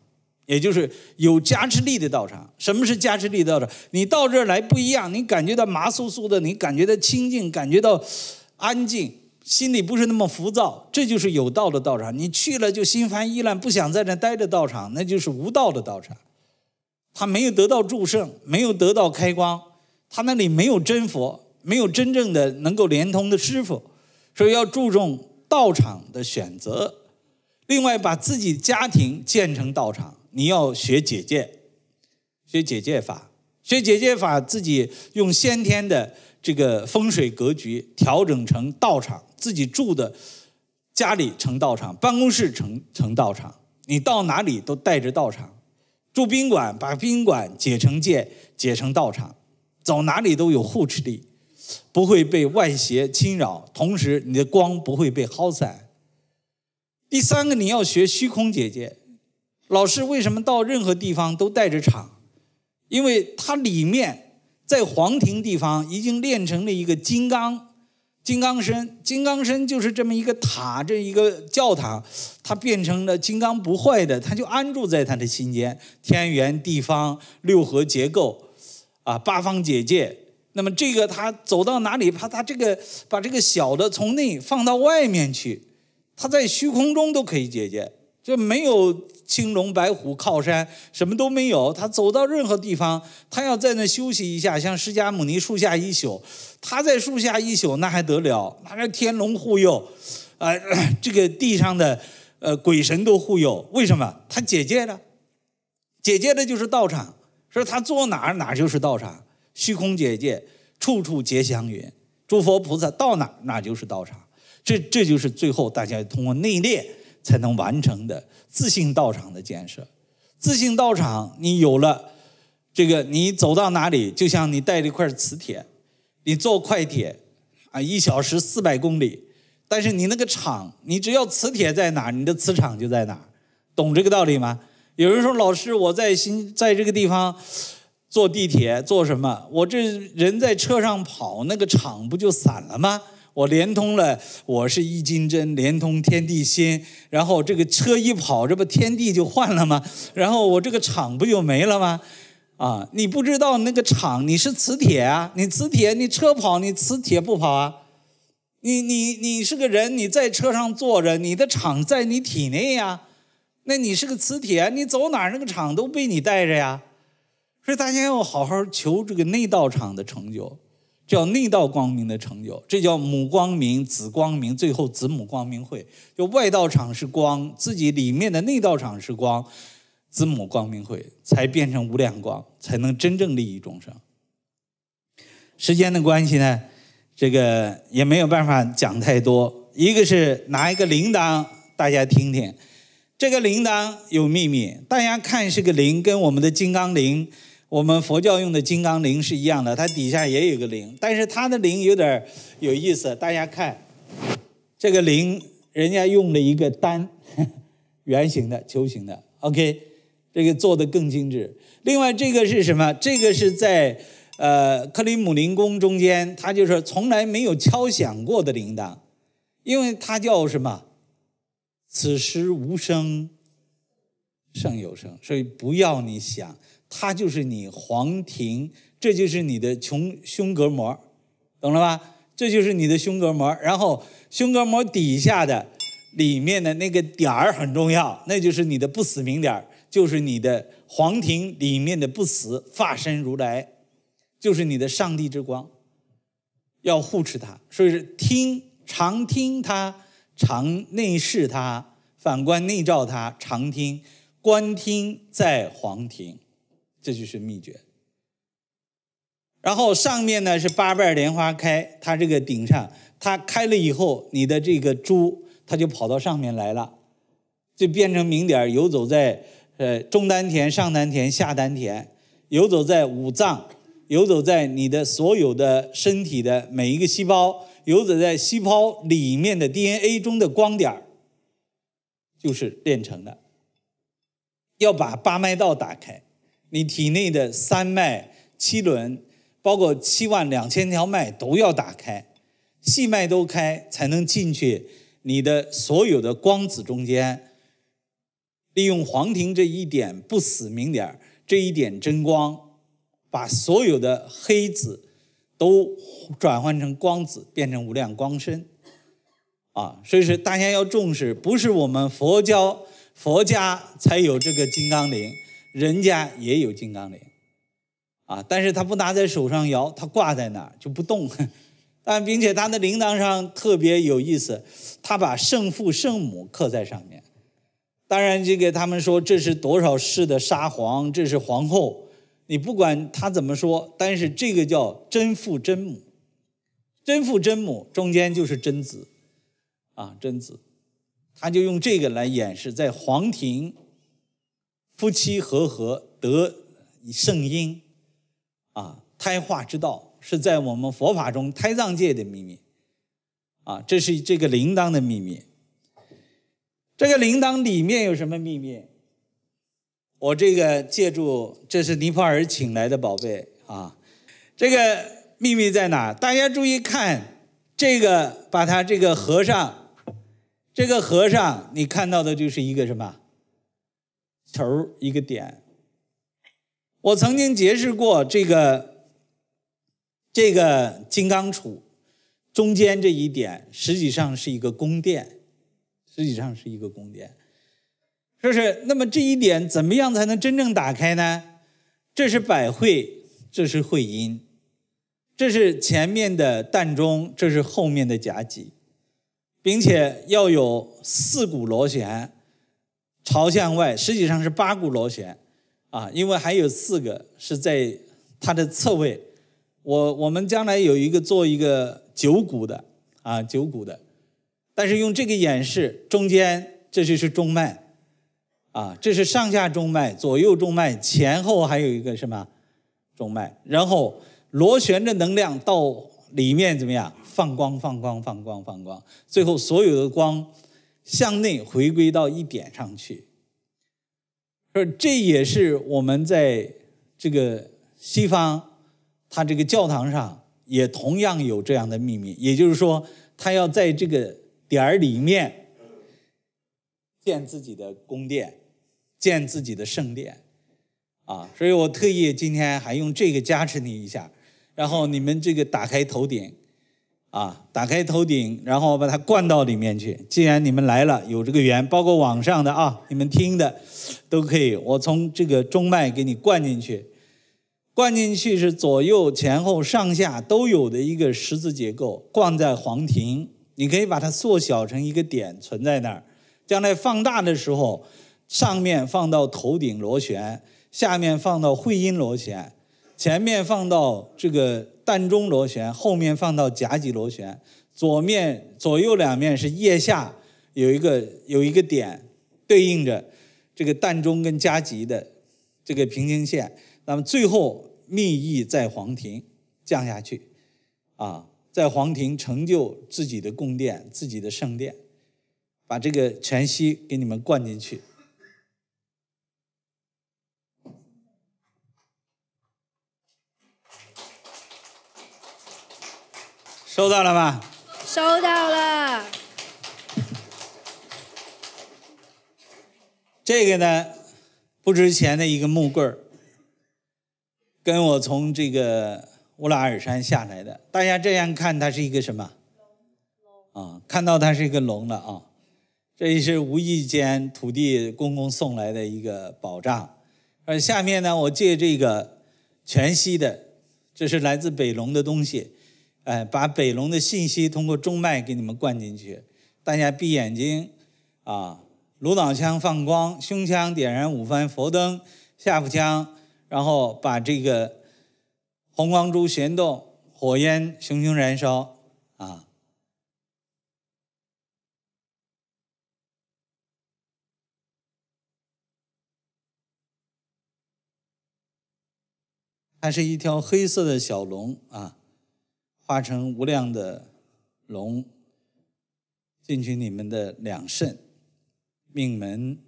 也就是有加持力的道场。什么是加持力道场？你到这儿来不一样，你感觉到麻酥酥的，你感觉到清净，感觉到安静，心里不是那么浮躁，这就是有道的道场。你去了就心烦意乱，不想在这待着。道场那就是无道的道场，他没有得到助圣，没有得到开光，他那里没有真佛，没有真正的能够连通的师傅，所以要注重道场的选择。另外，把自己家庭建成道场，你要学解戒，学解戒法，学解戒法，自己用先天的这个风水格局调整成道场，自己住的家里成道场，办公室成成道场，你到哪里都带着道场，住宾馆把宾馆解成戒，解成道场，走哪里都有护持力，不会被外邪侵扰，同时你的光不会被耗散。第三个，你要学虚空姐姐，老师为什么到任何地方都带着场？因为它里面在皇庭地方已经练成了一个金刚金刚身，金刚身就是这么一个塔，这一个教堂，它变成了金刚不坏的，它就安住在他的心间。天圆地方，六合结构，啊，八方结界。那么这个他走到哪里，怕他这个把这个小的从内放到外面去。他在虚空中都可以解决，就没有青龙白虎靠山，什么都没有。他走到任何地方，他要在那休息一下，像释迦牟尼树下一宿，他在树下一宿那还得了？那个天龙护佑，呃，这个地上的呃鬼神都护佑，为什么？他姐姐呢？姐姐的就是道场，说他坐哪儿哪儿就是道场，虚空姐姐处处结祥云，诸佛菩萨到哪儿哪儿就是道场。这这就是最后大家通过内练才能完成的自信道场的建设。自信道场，你有了这个，你走到哪里，就像你带了一块磁铁，你坐快铁啊，一小时四百公里，但是你那个场，你只要磁铁在哪你的磁场就在哪懂这个道理吗？有人说，老师，我在新在这个地方坐地铁做什么？我这人在车上跑，那个场不就散了吗？我连通了，我是易金针，连通天地心。然后这个车一跑，这不天地就换了吗？然后我这个厂不就没了吗？啊，你不知道那个厂你是磁铁啊，你磁铁，你车跑，你磁铁不跑啊？你你你是个人，你在车上坐着，你的厂在你体内呀。那你是个磁铁，你走哪儿那个厂都被你带着呀。所以大家要好好求这个内道场的成就。叫内道光明的成就，这叫母光明、子光明，最后子母光明会。就外道场是光，自己里面的内道场是光，子母光明会才变成无量光，才能真正利益众生。时间的关系呢，这个也没有办法讲太多。一个是拿一个铃铛，大家听听，这个铃铛有秘密，大家看是个铃，跟我们的金刚铃。我们佛教用的金刚铃是一样的，它底下也有个铃，但是它的铃有点有意思，大家看这个铃，人家用了一个单 圆形的球形的，OK，这个做的更精致。另外这个是什么？这个是在呃克里姆林宫中间，它就是从来没有敲响过的铃铛，因为它叫什么？此时无声胜有声，所以不要你想，它就是你黄庭，这就是你的穷胸膈膜，懂了吧？这就是你的胸膈膜。然后胸膈膜底下的里面的那个点儿很重要，那就是你的不死明点儿，就是你的黄庭里面的不死化身如来，就是你的上帝之光，要护持它。所以是听，常听它，常内视它，反观内照它，常听，观听在黄庭。这就是秘诀。然后上面呢是八瓣莲花开，它这个顶上它开了以后，你的这个珠它就跑到上面来了，就变成明点游走在呃中丹田、上丹田、下丹田，游走在五脏，游走在你的所有的身体的每一个细胞，游走在细胞里面的 DNA 中的光点就是练成的。要把八脉道打开。你体内的三脉七轮，包括七万两千条脉都要打开，细脉都开才能进去你的所有的光子中间，利用黄庭这一点不死明点这一点真光，把所有的黑子都转换成光子，变成无量光身，啊，所以说大家要重视，不是我们佛教佛家才有这个金刚铃。人家也有金刚铃，啊，但是他不拿在手上摇，他挂在那儿就不动。但并且他的铃铛上特别有意思，他把圣父圣母刻在上面。当然这个他们说这是多少世的沙皇，这是皇后。你不管他怎么说，但是这个叫真父真母，真父真母中间就是真子，啊真子，他就用这个来演示在皇庭。夫妻和合得圣音啊，胎化之道是在我们佛法中胎藏界的秘密，啊，这是这个铃铛的秘密。这个铃铛里面有什么秘密？我这个借助，这是尼泊尔请来的宝贝啊。这个秘密在哪？大家注意看，这个把它这个合上，这个合上，你看到的就是一个什么？头一个点，我曾经揭示过这个这个金刚杵中间这一点，实际上是一个宫殿，实际上是一个宫殿，是不是？那么这一点怎么样才能真正打开呢？这是百会，这是会阴，这是前面的膻中，这是后面的夹脊，并且要有四股螺旋。朝向外，实际上是八股螺旋，啊，因为还有四个是在它的侧位。我我们将来有一个做一个九股的，啊，九股的。但是用这个演示，中间这就是中脉，啊，这是上下中脉，左右中脉，前后还有一个什么中脉。然后螺旋的能量到里面怎么样？放光放光放光放光，最后所有的光。向内回归到一点上去，说这也是我们在这个西方，他这个教堂上也同样有这样的秘密，也就是说，他要在这个点儿里面建自己的宫殿，建自己的圣殿，啊，所以我特意今天还用这个加持你一下，然后你们这个打开头顶。啊，打开头顶，然后把它灌到里面去。既然你们来了，有这个缘，包括网上的啊，你们听的，都可以。我从这个中脉给你灌进去，灌进去是左右前后上下都有的一个十字结构，灌在黄庭。你可以把它缩小成一个点存在那儿，将来放大的时候，上面放到头顶螺旋，下面放到会阴螺旋，前面放到这个。膻中螺旋后面放到夹脊螺旋，左面左右两面是腋下有一个有一个点，对应着这个膻中跟夹脊的这个平行线。那么最后密意在黄庭降下去，啊，在黄庭成就自己的供殿、自己的圣殿，把这个全息给你们灌进去。收到了吗？收到了。这个呢，不值钱的一个木棍儿，跟我从这个乌拉尔山下来的。大家这样看，它是一个什么？啊，看到它是一个龙了啊。这也是无意间土地公公送来的一个宝藏。而下面呢，我借这个全息的，这是来自北龙的东西。哎，把北龙的信息通过中脉给你们灌进去，大家闭眼睛，啊，颅脑腔放光，胸腔点燃五番佛灯，下腹腔，然后把这个红光珠旋动，火焰熊熊燃烧，啊，它是一条黑色的小龙啊。化成无量的龙进去你们的两肾命门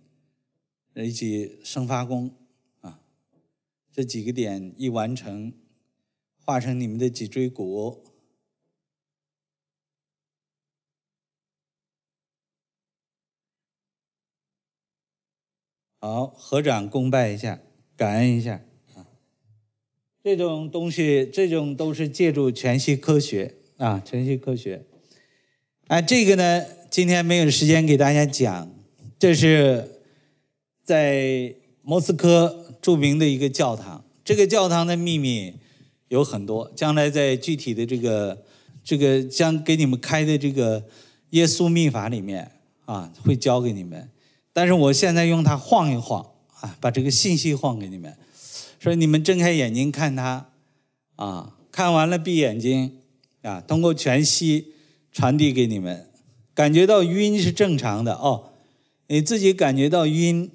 以及生发宫啊这几个点一完成化成你们的脊椎骨好合掌恭拜一下感恩一下。这种东西，这种都是借助全息科学啊，全息科学。啊，这个呢，今天没有时间给大家讲。这是在莫斯科著名的一个教堂，这个教堂的秘密有很多，将来在具体的这个这个将给你们开的这个耶稣秘法里面啊，会教给你们。但是我现在用它晃一晃啊，把这个信息晃给你们。说你们睁开眼睛看他，啊，看完了闭眼睛，啊，通过全息传递给你们，感觉到晕是正常的哦，你自己感觉到晕，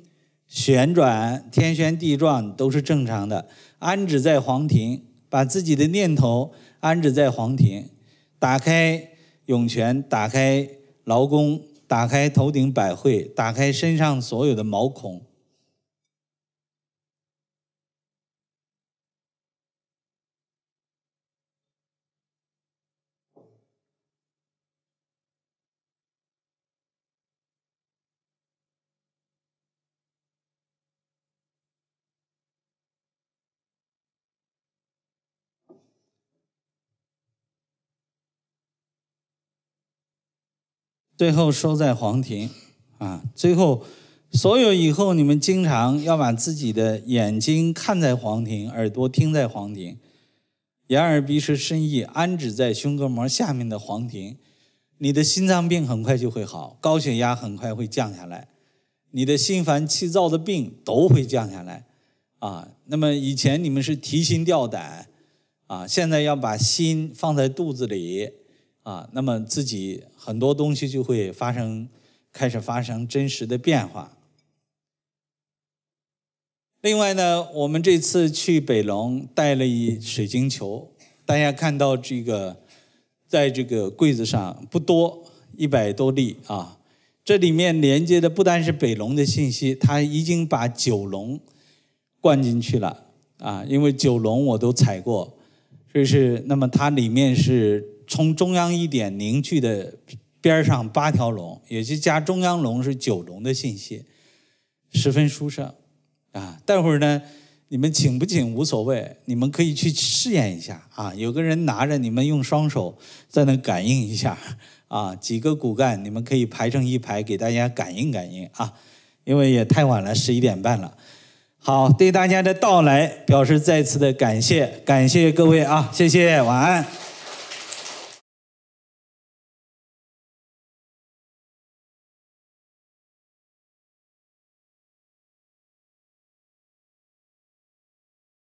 旋转天旋地转都是正常的。安置在黄庭，把自己的念头安置在黄庭，打开涌泉，打开劳宫，打开头顶百会，打开身上所有的毛孔。最后收在黄庭，啊，最后所有以后你们经常要把自己的眼睛看在黄庭，耳朵听在黄庭，眼耳鼻舌身意安置在胸膈膜下面的黄庭，你的心脏病很快就会好，高血压很快会降下来，你的心烦气躁的病都会降下来，啊，那么以前你们是提心吊胆，啊，现在要把心放在肚子里。啊，那么自己很多东西就会发生，开始发生真实的变化。另外呢，我们这次去北龙带了一水晶球，大家看到这个，在这个柜子上不多，一百多粒啊。这里面连接的不单是北龙的信息，它已经把九龙灌进去了啊，因为九龙我都采过，所以是那么它里面是。从中央一点凝聚的边上八条龙，也就加中央龙是九龙的信息，十分舒适啊。待会儿呢，你们请不请无所谓，你们可以去试验一下啊。有个人拿着，你们用双手在那感应一下啊。几个骨干，你们可以排成一排给大家感应感应啊。因为也太晚了，十一点半了。好，对大家的到来表示再次的感谢，感谢各位啊，谢谢，晚安。